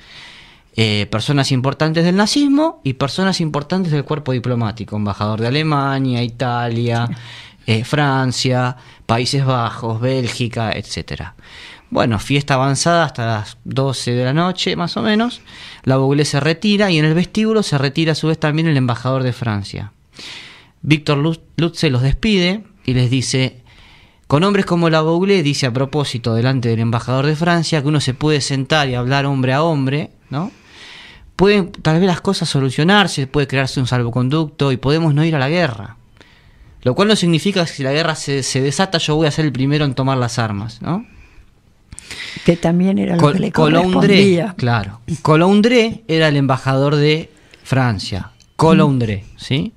eh, personas importantes del nazismo y personas importantes del cuerpo diplomático, embajador de Alemania, Italia, eh, Francia, Países Bajos, Bélgica, etcétera. Bueno, fiesta avanzada hasta las 12 de la noche, más o menos. La Bouglé se retira y en el vestíbulo se retira a su vez también el embajador de Francia. Víctor Lutze los despide y les dice, con hombres como la Bouglé, dice a propósito delante del embajador de Francia, que uno se puede sentar y hablar hombre a hombre, ¿no? Pueden tal vez las cosas solucionarse, puede crearse un salvoconducto y podemos no ir a la guerra. Lo cual no significa que si la guerra se desata yo voy a ser el primero en tomar las armas, ¿no? Que también era lo claro. Colondré era el embajador de Francia. Colondré, ¿sí?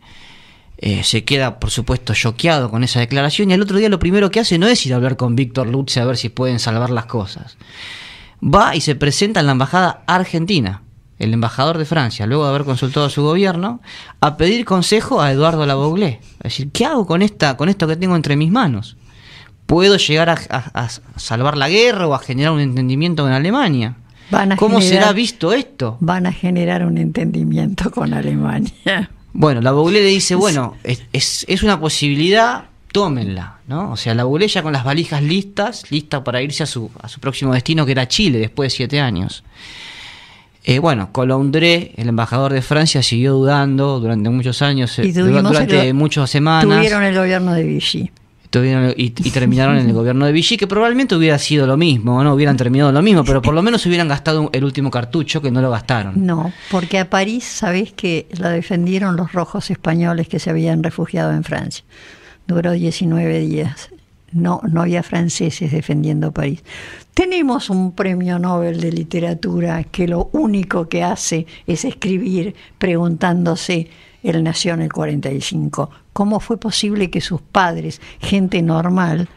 Eh, se queda, por supuesto, choqueado con esa declaración y al otro día lo primero que hace no es ir a hablar con Víctor Lutz a ver si pueden salvar las cosas. Va y se presenta en la embajada argentina, el embajador de Francia, luego de haber consultado a su gobierno, a pedir consejo a Eduardo Lavoglé A decir, ¿qué hago con, esta, con esto que tengo entre mis manos? puedo llegar a, salvar la guerra o a generar un entendimiento con Alemania. ¿Cómo será visto esto? Van a generar un entendimiento con Alemania. Bueno, la Boulé dice, bueno, es, una posibilidad, tómenla, ¿no? O sea, la Boule ya con las valijas listas, lista para irse a su, a su próximo destino, que era Chile, después de siete años. Eh, bueno, Colondré, el embajador de Francia, siguió dudando durante muchos años, eh, durante muchas semanas. Tuvieron el gobierno de Vichy y, terminaron en el gobierno de Vichy, que probablemente hubiera sido lo mismo, no hubieran terminado lo mismo, pero por lo menos hubieran gastado el último cartucho que no lo gastaron. No, porque a París, sabés que la defendieron los rojos españoles que se habían refugiado en Francia. Duró 19 días. No, no había franceses defendiendo París. Tenemos un premio Nobel de literatura que lo único que hace es escribir preguntándose, el nació en el 45, ¿Cómo fue posible que sus padres, gente normal,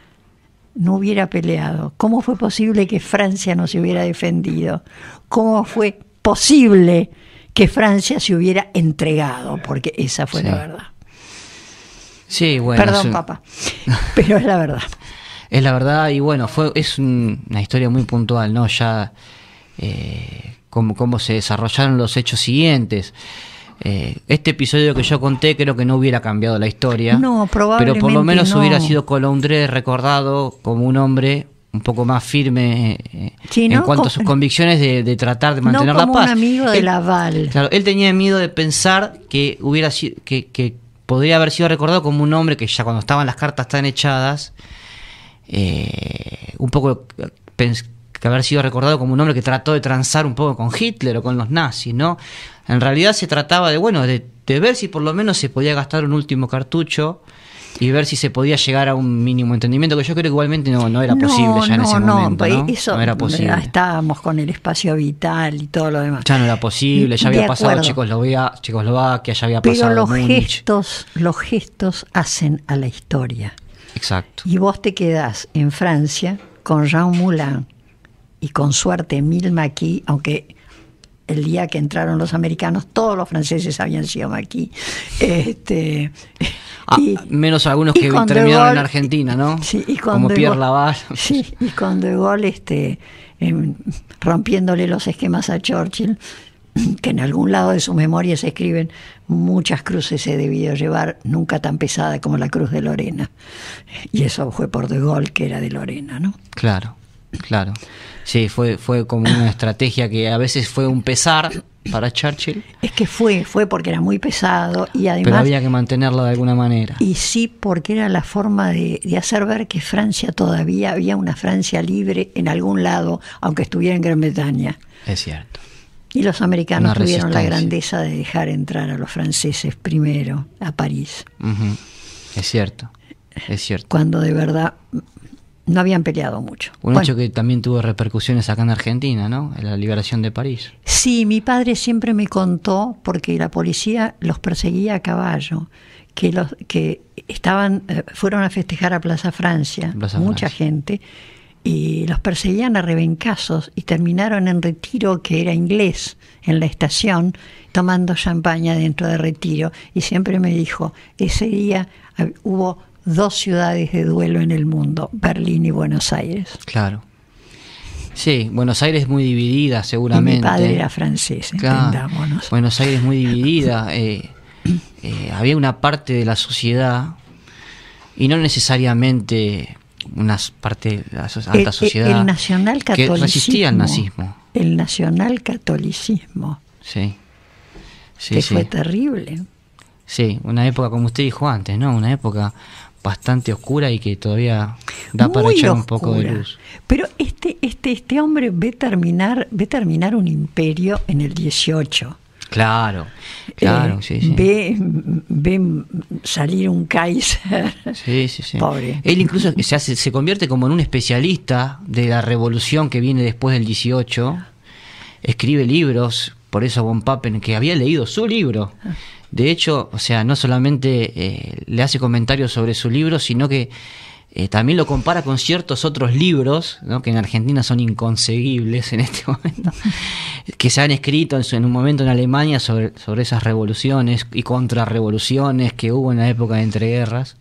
no hubiera peleado? ¿Cómo fue posible que Francia no se hubiera defendido? ¿Cómo fue posible que Francia se hubiera entregado? Porque esa fue la verdad. Sí, bueno. Perdón, papá, pero es la verdad. [LAUGHS] es la verdad y bueno, fue es una historia muy puntual, ¿no? Ya eh, cómo, cómo se desarrollaron los hechos siguientes. Eh, este episodio que yo conté creo que no hubiera cambiado la historia. No, probablemente. Pero por lo menos hubiera sido Colondré recordado como un hombre un poco más firme eh, en cuanto a sus convicciones de, tratar de mantener no la paz. Un amigo de él, Laval. Claro, él tenía miedo de pensar que hubiera sido, que, podría haber sido recordado como un hombre que ya cuando estaban las cartas tan echadas, eh, un poco que haber sido recordado como un hombre que trató de transar un poco con Hitler o con los nazis, ¿no? En realidad se trataba de, bueno, de, ver si por lo menos se podía gastar un último cartucho y ver si se podía llegar a un mínimo entendimiento, que yo creo que igualmente no, no era posible ya en ese momento. Pues, no, no era posible. Ah, estábamos con el espacio vital y todo lo demás. Ya no era posible, ya había pasado Checoslovaquia, ya había pasado. Pero los gestos, los gestos hacen a la historia. Exacto. Y vos te quedás en Francia con Jean Moulin, y con suerte mil maquis, aunque el día que entraron los americanos, todos los franceses habían sido maquis. Este, ah, menos algunos que terminaron en Argentina, ¿no? Sí, y con Como de Pierre Sí, y con De Gaulle este, em, rompiéndole los esquemas a Churchill, que en algún lado de su memoria se escriben muchas cruces he debido llevar, nunca tan pesada como la cruz de Lorena. Y eso fue por De Gaulle, que era de Lorena, ¿no? Claro, claro. Sí, fue, fue como una estrategia que a veces fue un pesar para Churchill. Es que fue, fue porque era muy pesado y además... Pero había que mantenerla de alguna manera. Y sí, porque era la forma de, hacer ver que Francia todavía había una Francia libre en algún lado, aunque estuviera en Gran Bretaña. Es cierto. Y los americanos tuvieron la grandeza de dejar entrar a los franceses primero a París. Es cierto, es cierto. Cuando de verdad no habían peleado mucho. Un hecho que también tuvo repercusiones acá en Argentina, ¿no? En la liberación de París. Sí, mi padre siempre me contó, porque la policía los perseguía a caballo, que los que estaban eh, fueron a festejar a Plaza Francia, mucha gente, y los perseguían a rebencazos y terminaron en Retiro, que era inglés, en la estación, tomando champaña dentro de Retiro. Y siempre me dijo, ese día ah, hubo dos ciudades de duelo en el mundo, Berlín y Buenos Aires. Claro. Sí, Buenos Aires es muy dividida seguramente. mi padre era francés, entendámonos. Buenos Aires muy dividida. Eh, eh, había una parte de la sociedad y no necesariamente una parte de la alta eh, sociedad el, nacional nacional que resistía al nazismo. El nacional catolicismo. Sí. sí que sí. fue terrible. Sí, una época, como usted dijo antes, ¿no? Una época bastante oscura y que todavía da para echar un poco de luz. Pero este, este, este hombre ve terminar, ve terminar un imperio en el 18. Claro, claro, sí, sí. Ve, ve, salir un Kaiser. Sí, sí, sí. Pobre. Él incluso se, se convierte como en un especialista de la revolución que viene después del 18. Escribe libros, por eso Von Papen, que había leído su libro, de hecho, o sea, no solamente eh, le hace comentarios sobre su libro, sino que eh, también lo compara con ciertos otros libros, ¿no? que en Argentina son inconseguibles en este [LAUGHS] momento, que se han escrito en, un momento en Alemania sobre, esas revoluciones y contrarrevoluciones que hubo en la época de entreguerras.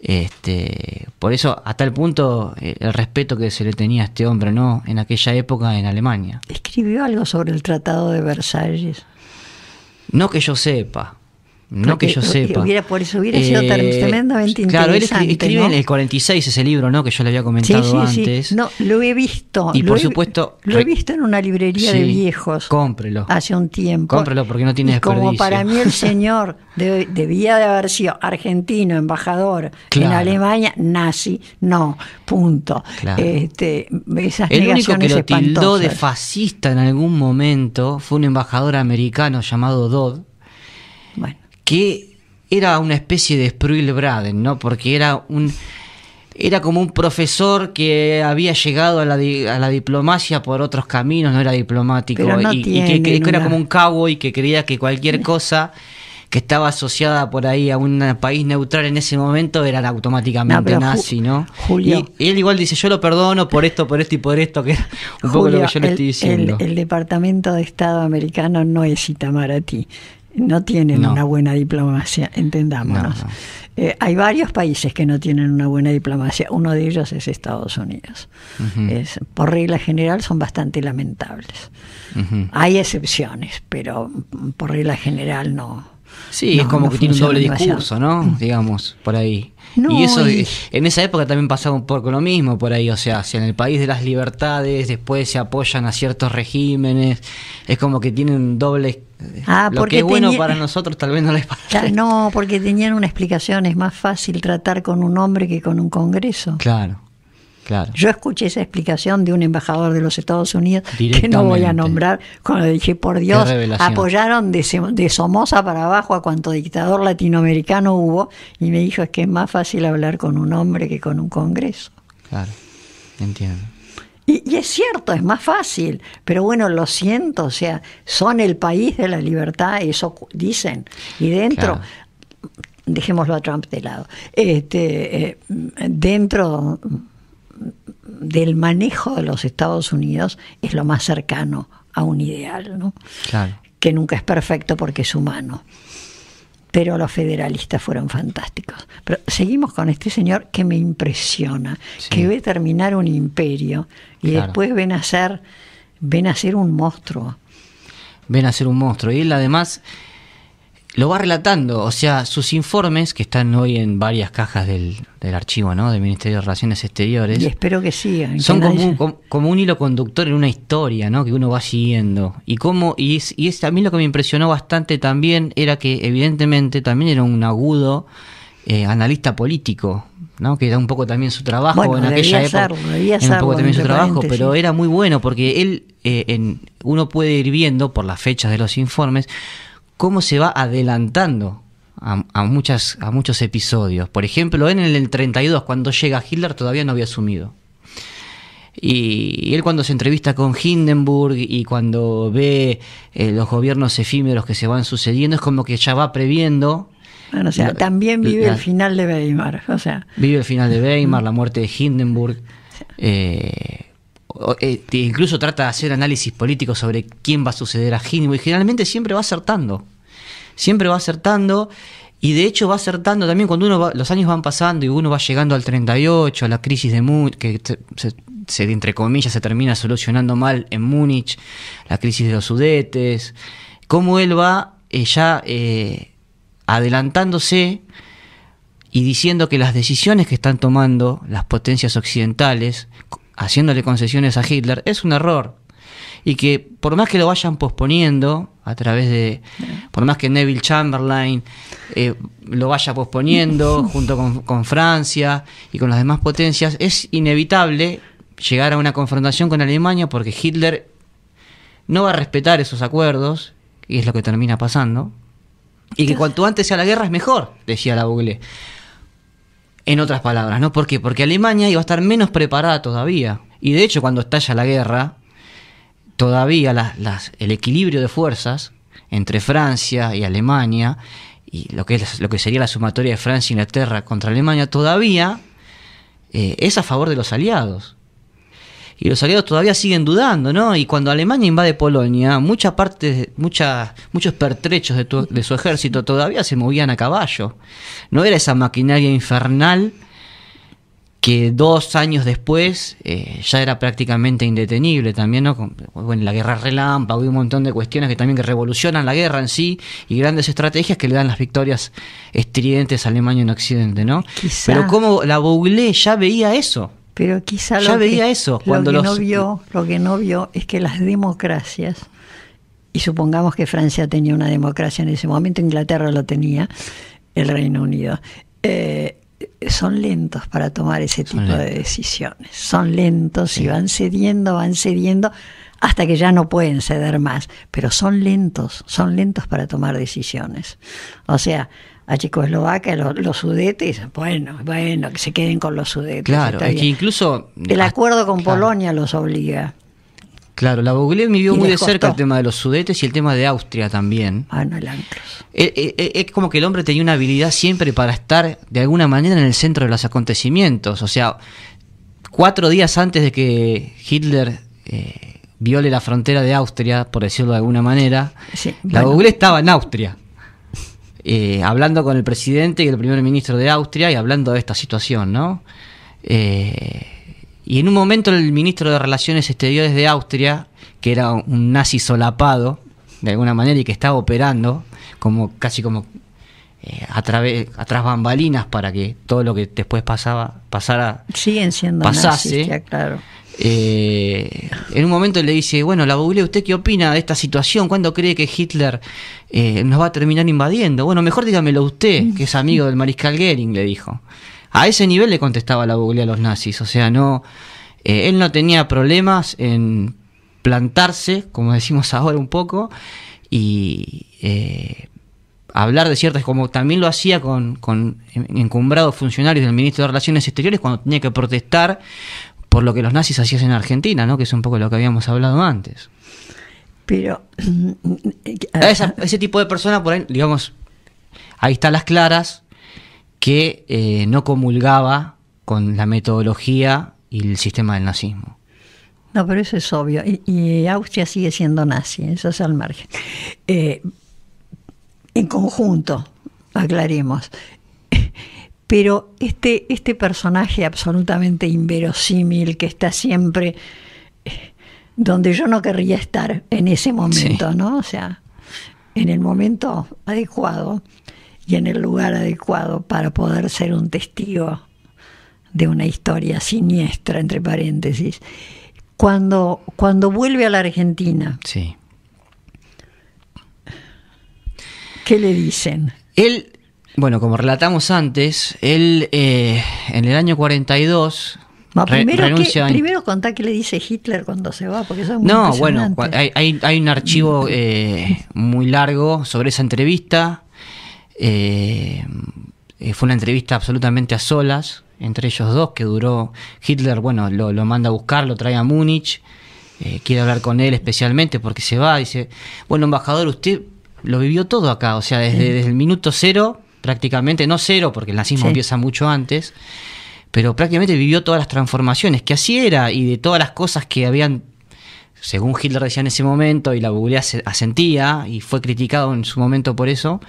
Este, por eso, a tal punto, eh, el respeto que se le tenía a este hombre, ¿no? En aquella época en Alemania. Escribió algo sobre el Tratado de Versalles. No que yo sepa, no que yo sepa. por eso hubiera sido eh, tremendamente interesante. Claro, él escribe en el 46 ese libro, ¿no? Que yo le había comentado antes. No, lo he visto. Y por supuesto. Lo he visto en una librería de viejos. Cómprelo. Hace un tiempo. Cómprelo porque no tiene desperdicio. Como para mí el [LAUGHS] señor debía de haber sido argentino, embajador en Alemania, nazi. No, punto. Este, esas el único que lo tildó de fascista en algún momento fue un embajador americano llamado Dodd. Bueno que era una especie de Spruill Braden, ¿no? Porque era un era como un profesor que había llegado a la, a la diplomacia por otros caminos, no era diplomático, y, que, era como un cowboy que creía que cualquier cosa que estaba asociada por ahí a un país neutral en ese momento era automáticamente nazi, ¿no? Y, él igual dice, yo lo perdono por esto, por esto y por esto, que un poco lo que yo le estoy diciendo. El, Departamento de Estado americano no es Itamaraty, no tienen una buena diplomacia, entendámonos. Eh, hay varios países que no tienen una buena diplomacia, uno de ellos es Estados Unidos. por regla general son bastante lamentables. Hay excepciones, pero por regla general no. Sí, es como que tiene un doble discurso, ¿no? [LAUGHS] Digamos, por ahí. y eso, en esa época también pasaba un poco lo mismo por ahí, o sea, si en el país de las libertades después se apoyan a ciertos regímenes, es como que tienen doble... Eh, ah, lo porque que es bueno para nosotros tal vez no les pasa. no, porque tenían una explicación, es más fácil tratar con un hombre que con un congreso. Claro. Yo escuché esa explicación de un embajador de los Estados Unidos, que no voy a nombrar, cuando dije, por Dios, apoyaron de, Somoza para abajo a cuanto dictador latinoamericano hubo, y me dijo, es que es más fácil hablar con un hombre que con un Congreso. Claro, entiendo. Y, es cierto, es más fácil, pero bueno, lo siento, o sea, son el país de la libertad, eso dicen, y dentro... dejémoslo a Trump de lado, este, eh, dentro del manejo de los Estados Unidos es lo más cercano a un ideal, ¿no? Claro. que nunca es perfecto porque es humano. Pero los federalistas fueron fantásticos. Pero seguimos con este señor que me impresiona, que ve terminar un imperio y después ven a ser, ven a ser un monstruo. Ven a ser un monstruo. Y él además lo va relatando, o sea, sus informes, que están hoy en varias cajas del, del archivo ¿no? del Ministerio de Relaciones Exteriores. Y espero que sigan. Son como, como, un hilo conductor en una historia ¿no? que uno va siguiendo. Y, como, y, es, y es, a mí lo que me impresionó bastante también era que, evidentemente, también era un agudo eh, analista político. ¿no? que era un poco también su trabajo en aquella época, un poco también su trabajo, pero era muy bueno porque él, eh, en, uno puede ir viendo por las fechas de los informes, cómo se va adelantando a, muchos episodios. Por ejemplo, en el 32, cuando llega Hitler, todavía no había asumido. Y, él cuando se entrevista con Hindenburg y cuando ve eh, los gobiernos efímeros que se van sucediendo, es como que ya va previendo bueno, o sea, también vive el final de Weimar. O sea. Vive el final de Weimar, la muerte de Hindenburg. Eh, eh, e incluso trata de hacer análisis políticos sobre quién va a suceder a Hindenburg. Y generalmente siempre va acertando siempre va acertando. Y de hecho va acertando también cuando uno los años van pasando y uno va llegando al 38, a la crisis de Múnich, que se, entre comillas se termina solucionando mal en Múnich, la crisis de los Sudetes, cómo él va eh, ya eh, adelantándose y diciendo que las decisiones que están tomando las potencias occidentales, haciéndole concesiones a Hitler, es un error y que por más que lo vayan posponiendo a través de, por más que Neville Chamberlain eh, lo vaya posponiendo [LAUGHS] junto con, Francia y con las demás potencias, es inevitable llegar a una confrontación con Alemania porque Hitler no va a respetar esos acuerdos y es lo que termina pasando. Y que cuanto antes sea la guerra es mejor, decía la google En otras palabras, ¿no? ¿Por qué? Porque Alemania iba a estar menos preparada todavía. Y de hecho, cuando estalla la guerra, todavía el equilibrio de fuerzas entre Francia y Alemania, y lo que, es, lo que sería la sumatoria de Francia e Inglaterra contra Alemania, todavía eh, es a favor de los aliados. Y los aliados todavía siguen dudando, ¿no? Y cuando Alemania invade Polonia, muchas partes muchas muchos pertrechos de, de su ejército todavía se movían a caballo. No era esa maquinaria infernal que dos años después eh, ya era prácticamente indetenible también, ¿no? bueno, la guerra relámpago hubo un montón de cuestiones que también que revolucionan la guerra en sí y grandes estrategias que le dan las victorias estridentes a Alemania en Occidente, ¿no? Pero como la Bouglé ya veía eso. Pero quizá ya lo veía eso. Cuando lo que no vio, lo que no vio es que las democracias y supongamos que Francia tenía una democracia en ese momento, Inglaterra lo tenía, el Reino Unido. Eh, son lentos para tomar ese tipo de decisiones. Son lentos y van cediendo, van cediendo hasta que ya no pueden ceder más, pero son lentos, son lentos para tomar decisiones. O sea, a Checoslovaquia los, los sudetes, bueno, bueno, que se queden con los sudetes. Claro, incluso... El acuerdo con Polonia los obliga. Claro, la me vivió muy de cerca el tema de los sudetes y el tema de Austria también. Ah, no, el eh, eh, eh, es, como que el hombre tenía una habilidad siempre para estar de alguna manera en el centro de los acontecimientos. O sea, cuatro días antes de que Hitler viole la frontera de Austria, por decirlo de alguna manera, la bueno. estaba en Austria. hablando con el presidente y el primer ministro de Austria y hablando de esta situación, ¿no? Eh, y en un momento el ministro de Relaciones Exteriores de Austria, que era un nazi solapado, de alguna manera, y que estaba operando, como casi como eh, a través atrás bambalinas para que todo lo que después pasaba pasara siguen siendo pasase claro eh, en un momento le dice bueno la Google usted qué opina de esta situación cuándo cree que Hitler eh, nos va a terminar invadiendo bueno mejor dígamelo usted que es amigo del mariscal Gering le dijo a ese nivel le contestaba la Buglia a los nazis, o sea, no, eh, él no tenía problemas en plantarse, como decimos [LAUGHS] ahora un poco, y eh, hablar de ciertas, como también lo hacía con, encumbrados funcionarios del ministro de Relaciones Exteriores cuando tenía que protestar por lo que los nazis hacían en Argentina, ¿no? que es un poco lo que habíamos hablado antes. Pero... Esa, ese tipo de personas, por ahí, digamos, ahí están las claras, que eh, no comulgaba con la metodología y el sistema del nazismo. No, pero eso es obvio. Y, Austria sigue siendo nazi, eso es al margen. Eh, en conjunto, aclaremos. [LAUGHS] Pero este, este personaje absolutamente inverosímil que está siempre eh, donde yo no querría estar en ese momento, ¿no? O sea, en el momento adecuado en el lugar adecuado para poder ser un testigo de una historia siniestra, entre paréntesis. Cuando, cuando vuelve a la Argentina, sí. ¿qué le dicen? Él, bueno, como relatamos antes, él eh, en el año 42... primero, renuncia que, primero contá qué le dice Hitler cuando se va, porque es muy No, bueno, hay, un archivo eh, muy largo sobre esa entrevista eh, eh, fue una entrevista absolutamente a solas, entre ellos dos, que duró. Hitler, bueno, lo, manda a buscar, lo trae a Múnich, eh, quiere hablar con él especialmente porque se va, dice, bueno, embajador, usted lo vivió todo acá, o sea, desde, el minuto cero, prácticamente, no cero, porque el nazismo empieza mucho antes, pero prácticamente vivió todas las transformaciones, que así era, y de todas las cosas que habían según Hitler decía en ese momento, y la se asentía y fue criticado en su momento por eso,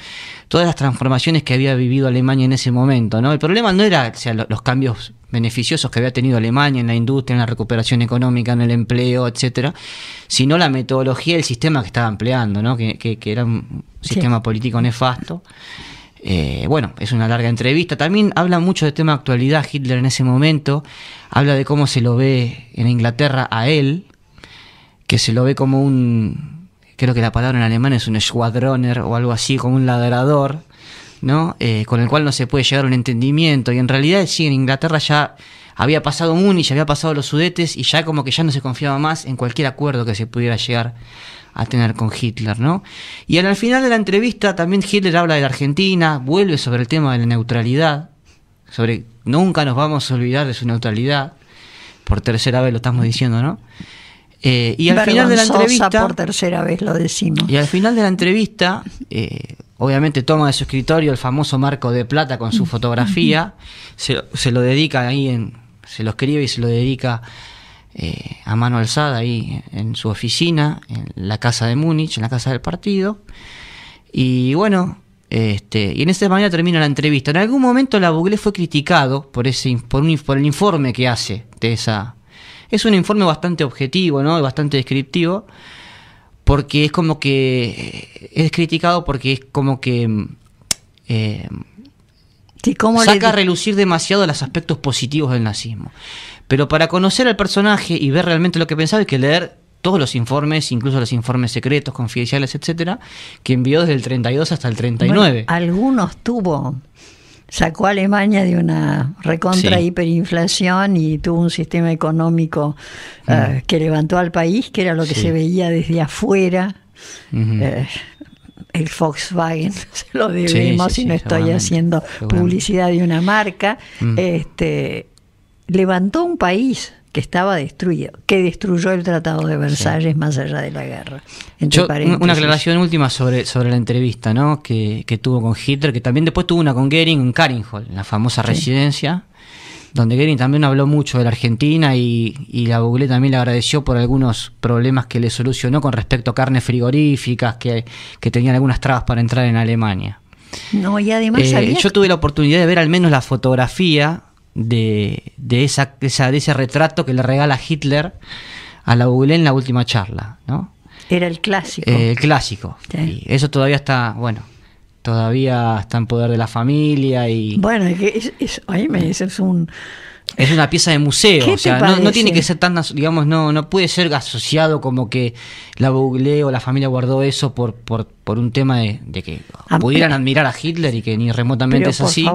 todas las transformaciones que había vivido Alemania en ese momento. ¿no? El problema no era los cambios beneficiosos que había tenido Alemania en la industria, en la recuperación económica, en el empleo, etcétera, sino la metodología, el sistema que estaba empleando, ¿no? que, era un sistema político nefasto. Eh, bueno, es una larga entrevista. También habla mucho de tema actualidad Hitler en ese momento. Habla de cómo se lo ve en Inglaterra a él, que se lo ve como un, creo que la palabra en alemán es un schwadroner o algo así, como un ladrador, ¿no? Eh, con el cual no se puede llegar a un entendimiento. Y en realidad, sí, en Inglaterra ya había pasado y ya había pasado los Sudetes y ya como que ya no se confiaba más en cualquier acuerdo que se pudiera llegar a tener con Hitler, ¿no? Y al final de la entrevista también Hitler habla de la Argentina, vuelve sobre el tema de la neutralidad, sobre nunca nos vamos a olvidar de su neutralidad, por tercera vez lo estamos diciendo, ¿no? Eh, y al final de la entrevista. por tercera vez lo decimos. Y al final de la entrevista, eh, obviamente toma de su escritorio el famoso marco de plata con su [LAUGHS] fotografía, se, lo dedica ahí, en, se lo escribe y se lo dedica eh, a mano alzada ahí en su oficina, en la casa de Múnich, en la casa del partido. Y bueno, este, y en esa manera termina la entrevista. En algún momento la Buglé fue criticado por, ese, por el informe que hace de esa es un informe bastante objetivo, ¿no? Y bastante descriptivo, porque es como que eh, es criticado porque es como que... Mm, eh, como saca a relucir demasiado los aspectos positivos del nazismo. Pero para conocer al personaje y ver realmente lo que pensaba hay que leer todos los informes, incluso los informes secretos, confidenciales, etcétera, que envió desde el 32 hasta el 39. algunos tuvo sacó a Alemania de una recontra hiperinflación y tuvo un sistema económico eh, que levantó al país, que era lo que se veía desde afuera. Eh, el Volkswagen [LAUGHS] se lo debemos, y si no estoy haciendo publicidad de una marca. Este levantó un país que estaba destruido, que destruyó el Tratado de Versalles más allá de la guerra. una aclaración última sobre, sobre la entrevista ¿no? que, tuvo con Hitler, que también después tuvo una con Goering en Caringhall, en la famosa residencia, donde Goering también habló mucho de la Argentina y, y la Google también le agradeció por algunos problemas que le solucionó con respecto a carnes frigoríficas, que, tenían algunas trabas para entrar en Alemania. y eh, Yo tuve la oportunidad de ver al menos la fotografía de, de, esa, de ese retrato que le regala Hitler a la Google en la última charla, ¿no? Era el clásico. Eh, el clásico. eso todavía está, bueno, todavía está en poder de la familia y... Bueno, es, es, oíme, es un, es una pieza de museo, o sea, no, tiene que ser tan, digamos, no, no puede ser asociado como que la boule o la familia guardó eso por, por, por un tema de, que ah, pudieran eh, admirar a Hitler y que ni remotamente es así,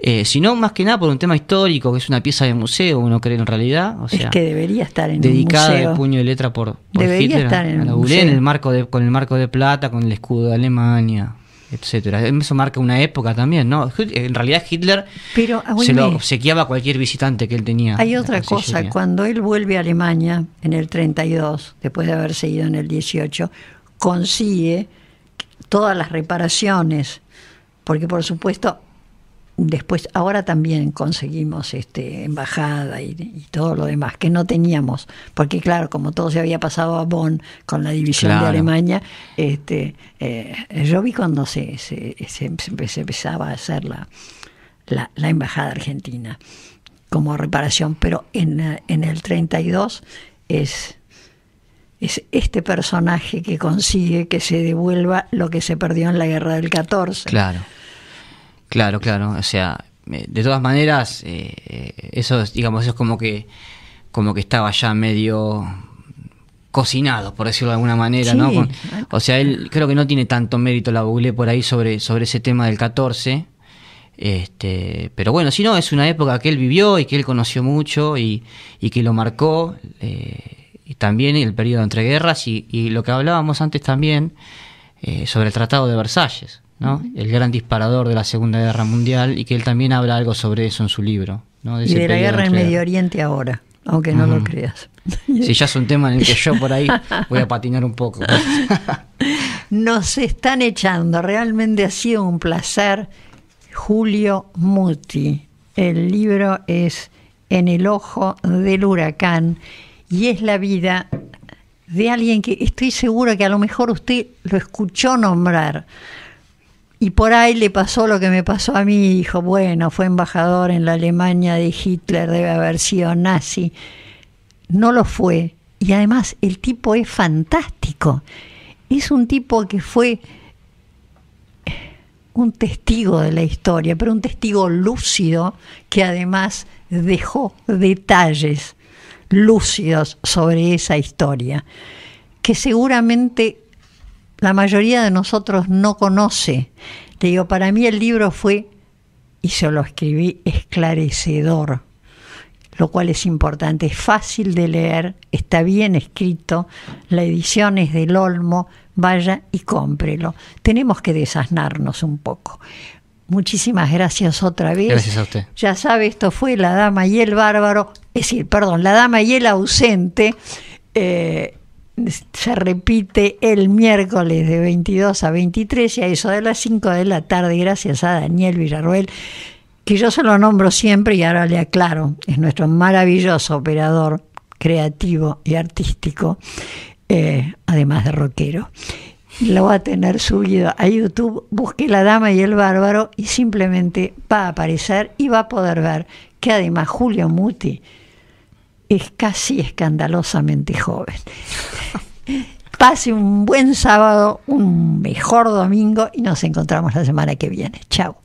eh, sino más que nada por un tema histórico, que es una pieza de museo, uno cree en realidad, o sea, que debería estar en dedicada un de puño y letra por, en la Boule en el marco de, con el marco de plata, con el escudo de Alemania, etcétera. Eso marca una época también, ¿no? En realidad Hitler ah, se lo obsequiaba a cualquier visitante que él tenía. Hay otra cosa, cuando él vuelve a Alemania en el 32, después de haberse ido en el 18, consigue todas las reparaciones, porque por supuesto después, ahora también conseguimos este, embajada y, todo lo demás, que no teníamos, porque claro, como todo se había pasado a Bonn con la división de Alemania, este, eh, yo vi cuando se, se, empezaba a hacer la, la, embajada argentina como reparación, pero en, en el 32 es es este personaje que consigue que se devuelva lo que se perdió en la guerra del 14. Claro. Claro, claro. O sea, eh, de todas maneras, eh, eh, eso, digamos, es como que, como que estaba ya medio cocinado, por decirlo de alguna manera, ¿no? o sea, él creo que no tiene tanto mérito la googleé por ahí sobre, sobre ese tema del 14. Este, pero bueno, si no, es una época que él vivió y que él conoció mucho y, que lo marcó. y también el periodo entre guerras y, lo que hablábamos antes también sobre el Tratado de Versalles el gran disparador de la Segunda Guerra Mundial, y que él también habla algo sobre eso en su libro. y de la guerra en Medio Oriente ahora, aunque no lo creas. [LAUGHS] Si ya es un tema en el que yo por ahí voy a patinar un poco. [LAUGHS] Nos están echando, realmente ha sido un placer. Julio Muti, el libro es En el ojo del huracán y es la vida de alguien que estoy segura que a lo mejor usted lo escuchó nombrar, y por ahí le pasó lo que me pasó a mí, dijo, bueno, fue embajador en la Alemania de Hitler, debe haber sido nazi. No lo fue. Y además el tipo es fantástico. Es un tipo que fue eh, un testigo de la historia, pero un testigo lúcido que además dejó detalles lúcidos sobre esa historia, que seguramente la mayoría de nosotros no conoce. Te digo, para mí el libro fue, y se lo escribí, esclarecedor, lo cual es importante, es fácil de leer, está bien escrito, la edición es del Olmo, vaya y cómprelo. Tenemos que desasnarnos un poco. Muchísimas gracias otra vez. Gracias a usted. Ya sabe, esto fue La Dama y el Bárbaro, es decir, perdón, La Dama y el Ausente. Eh, se repite el miércoles de 22 a 23 y a eso de las 5 de la tarde, gracias a Daniel Villarroel, que yo se lo nombro siempre y ahora le aclaro, es nuestro maravilloso operador creativo y artístico, eh, además de rockero. Lo va a tener subido a YouTube, busque la dama y el bárbaro y simplemente va a aparecer y va a poder ver que además Julio Muti, es casi escandalosamente joven. Pase un buen sábado, un mejor domingo y nos encontramos la semana que viene. Chao.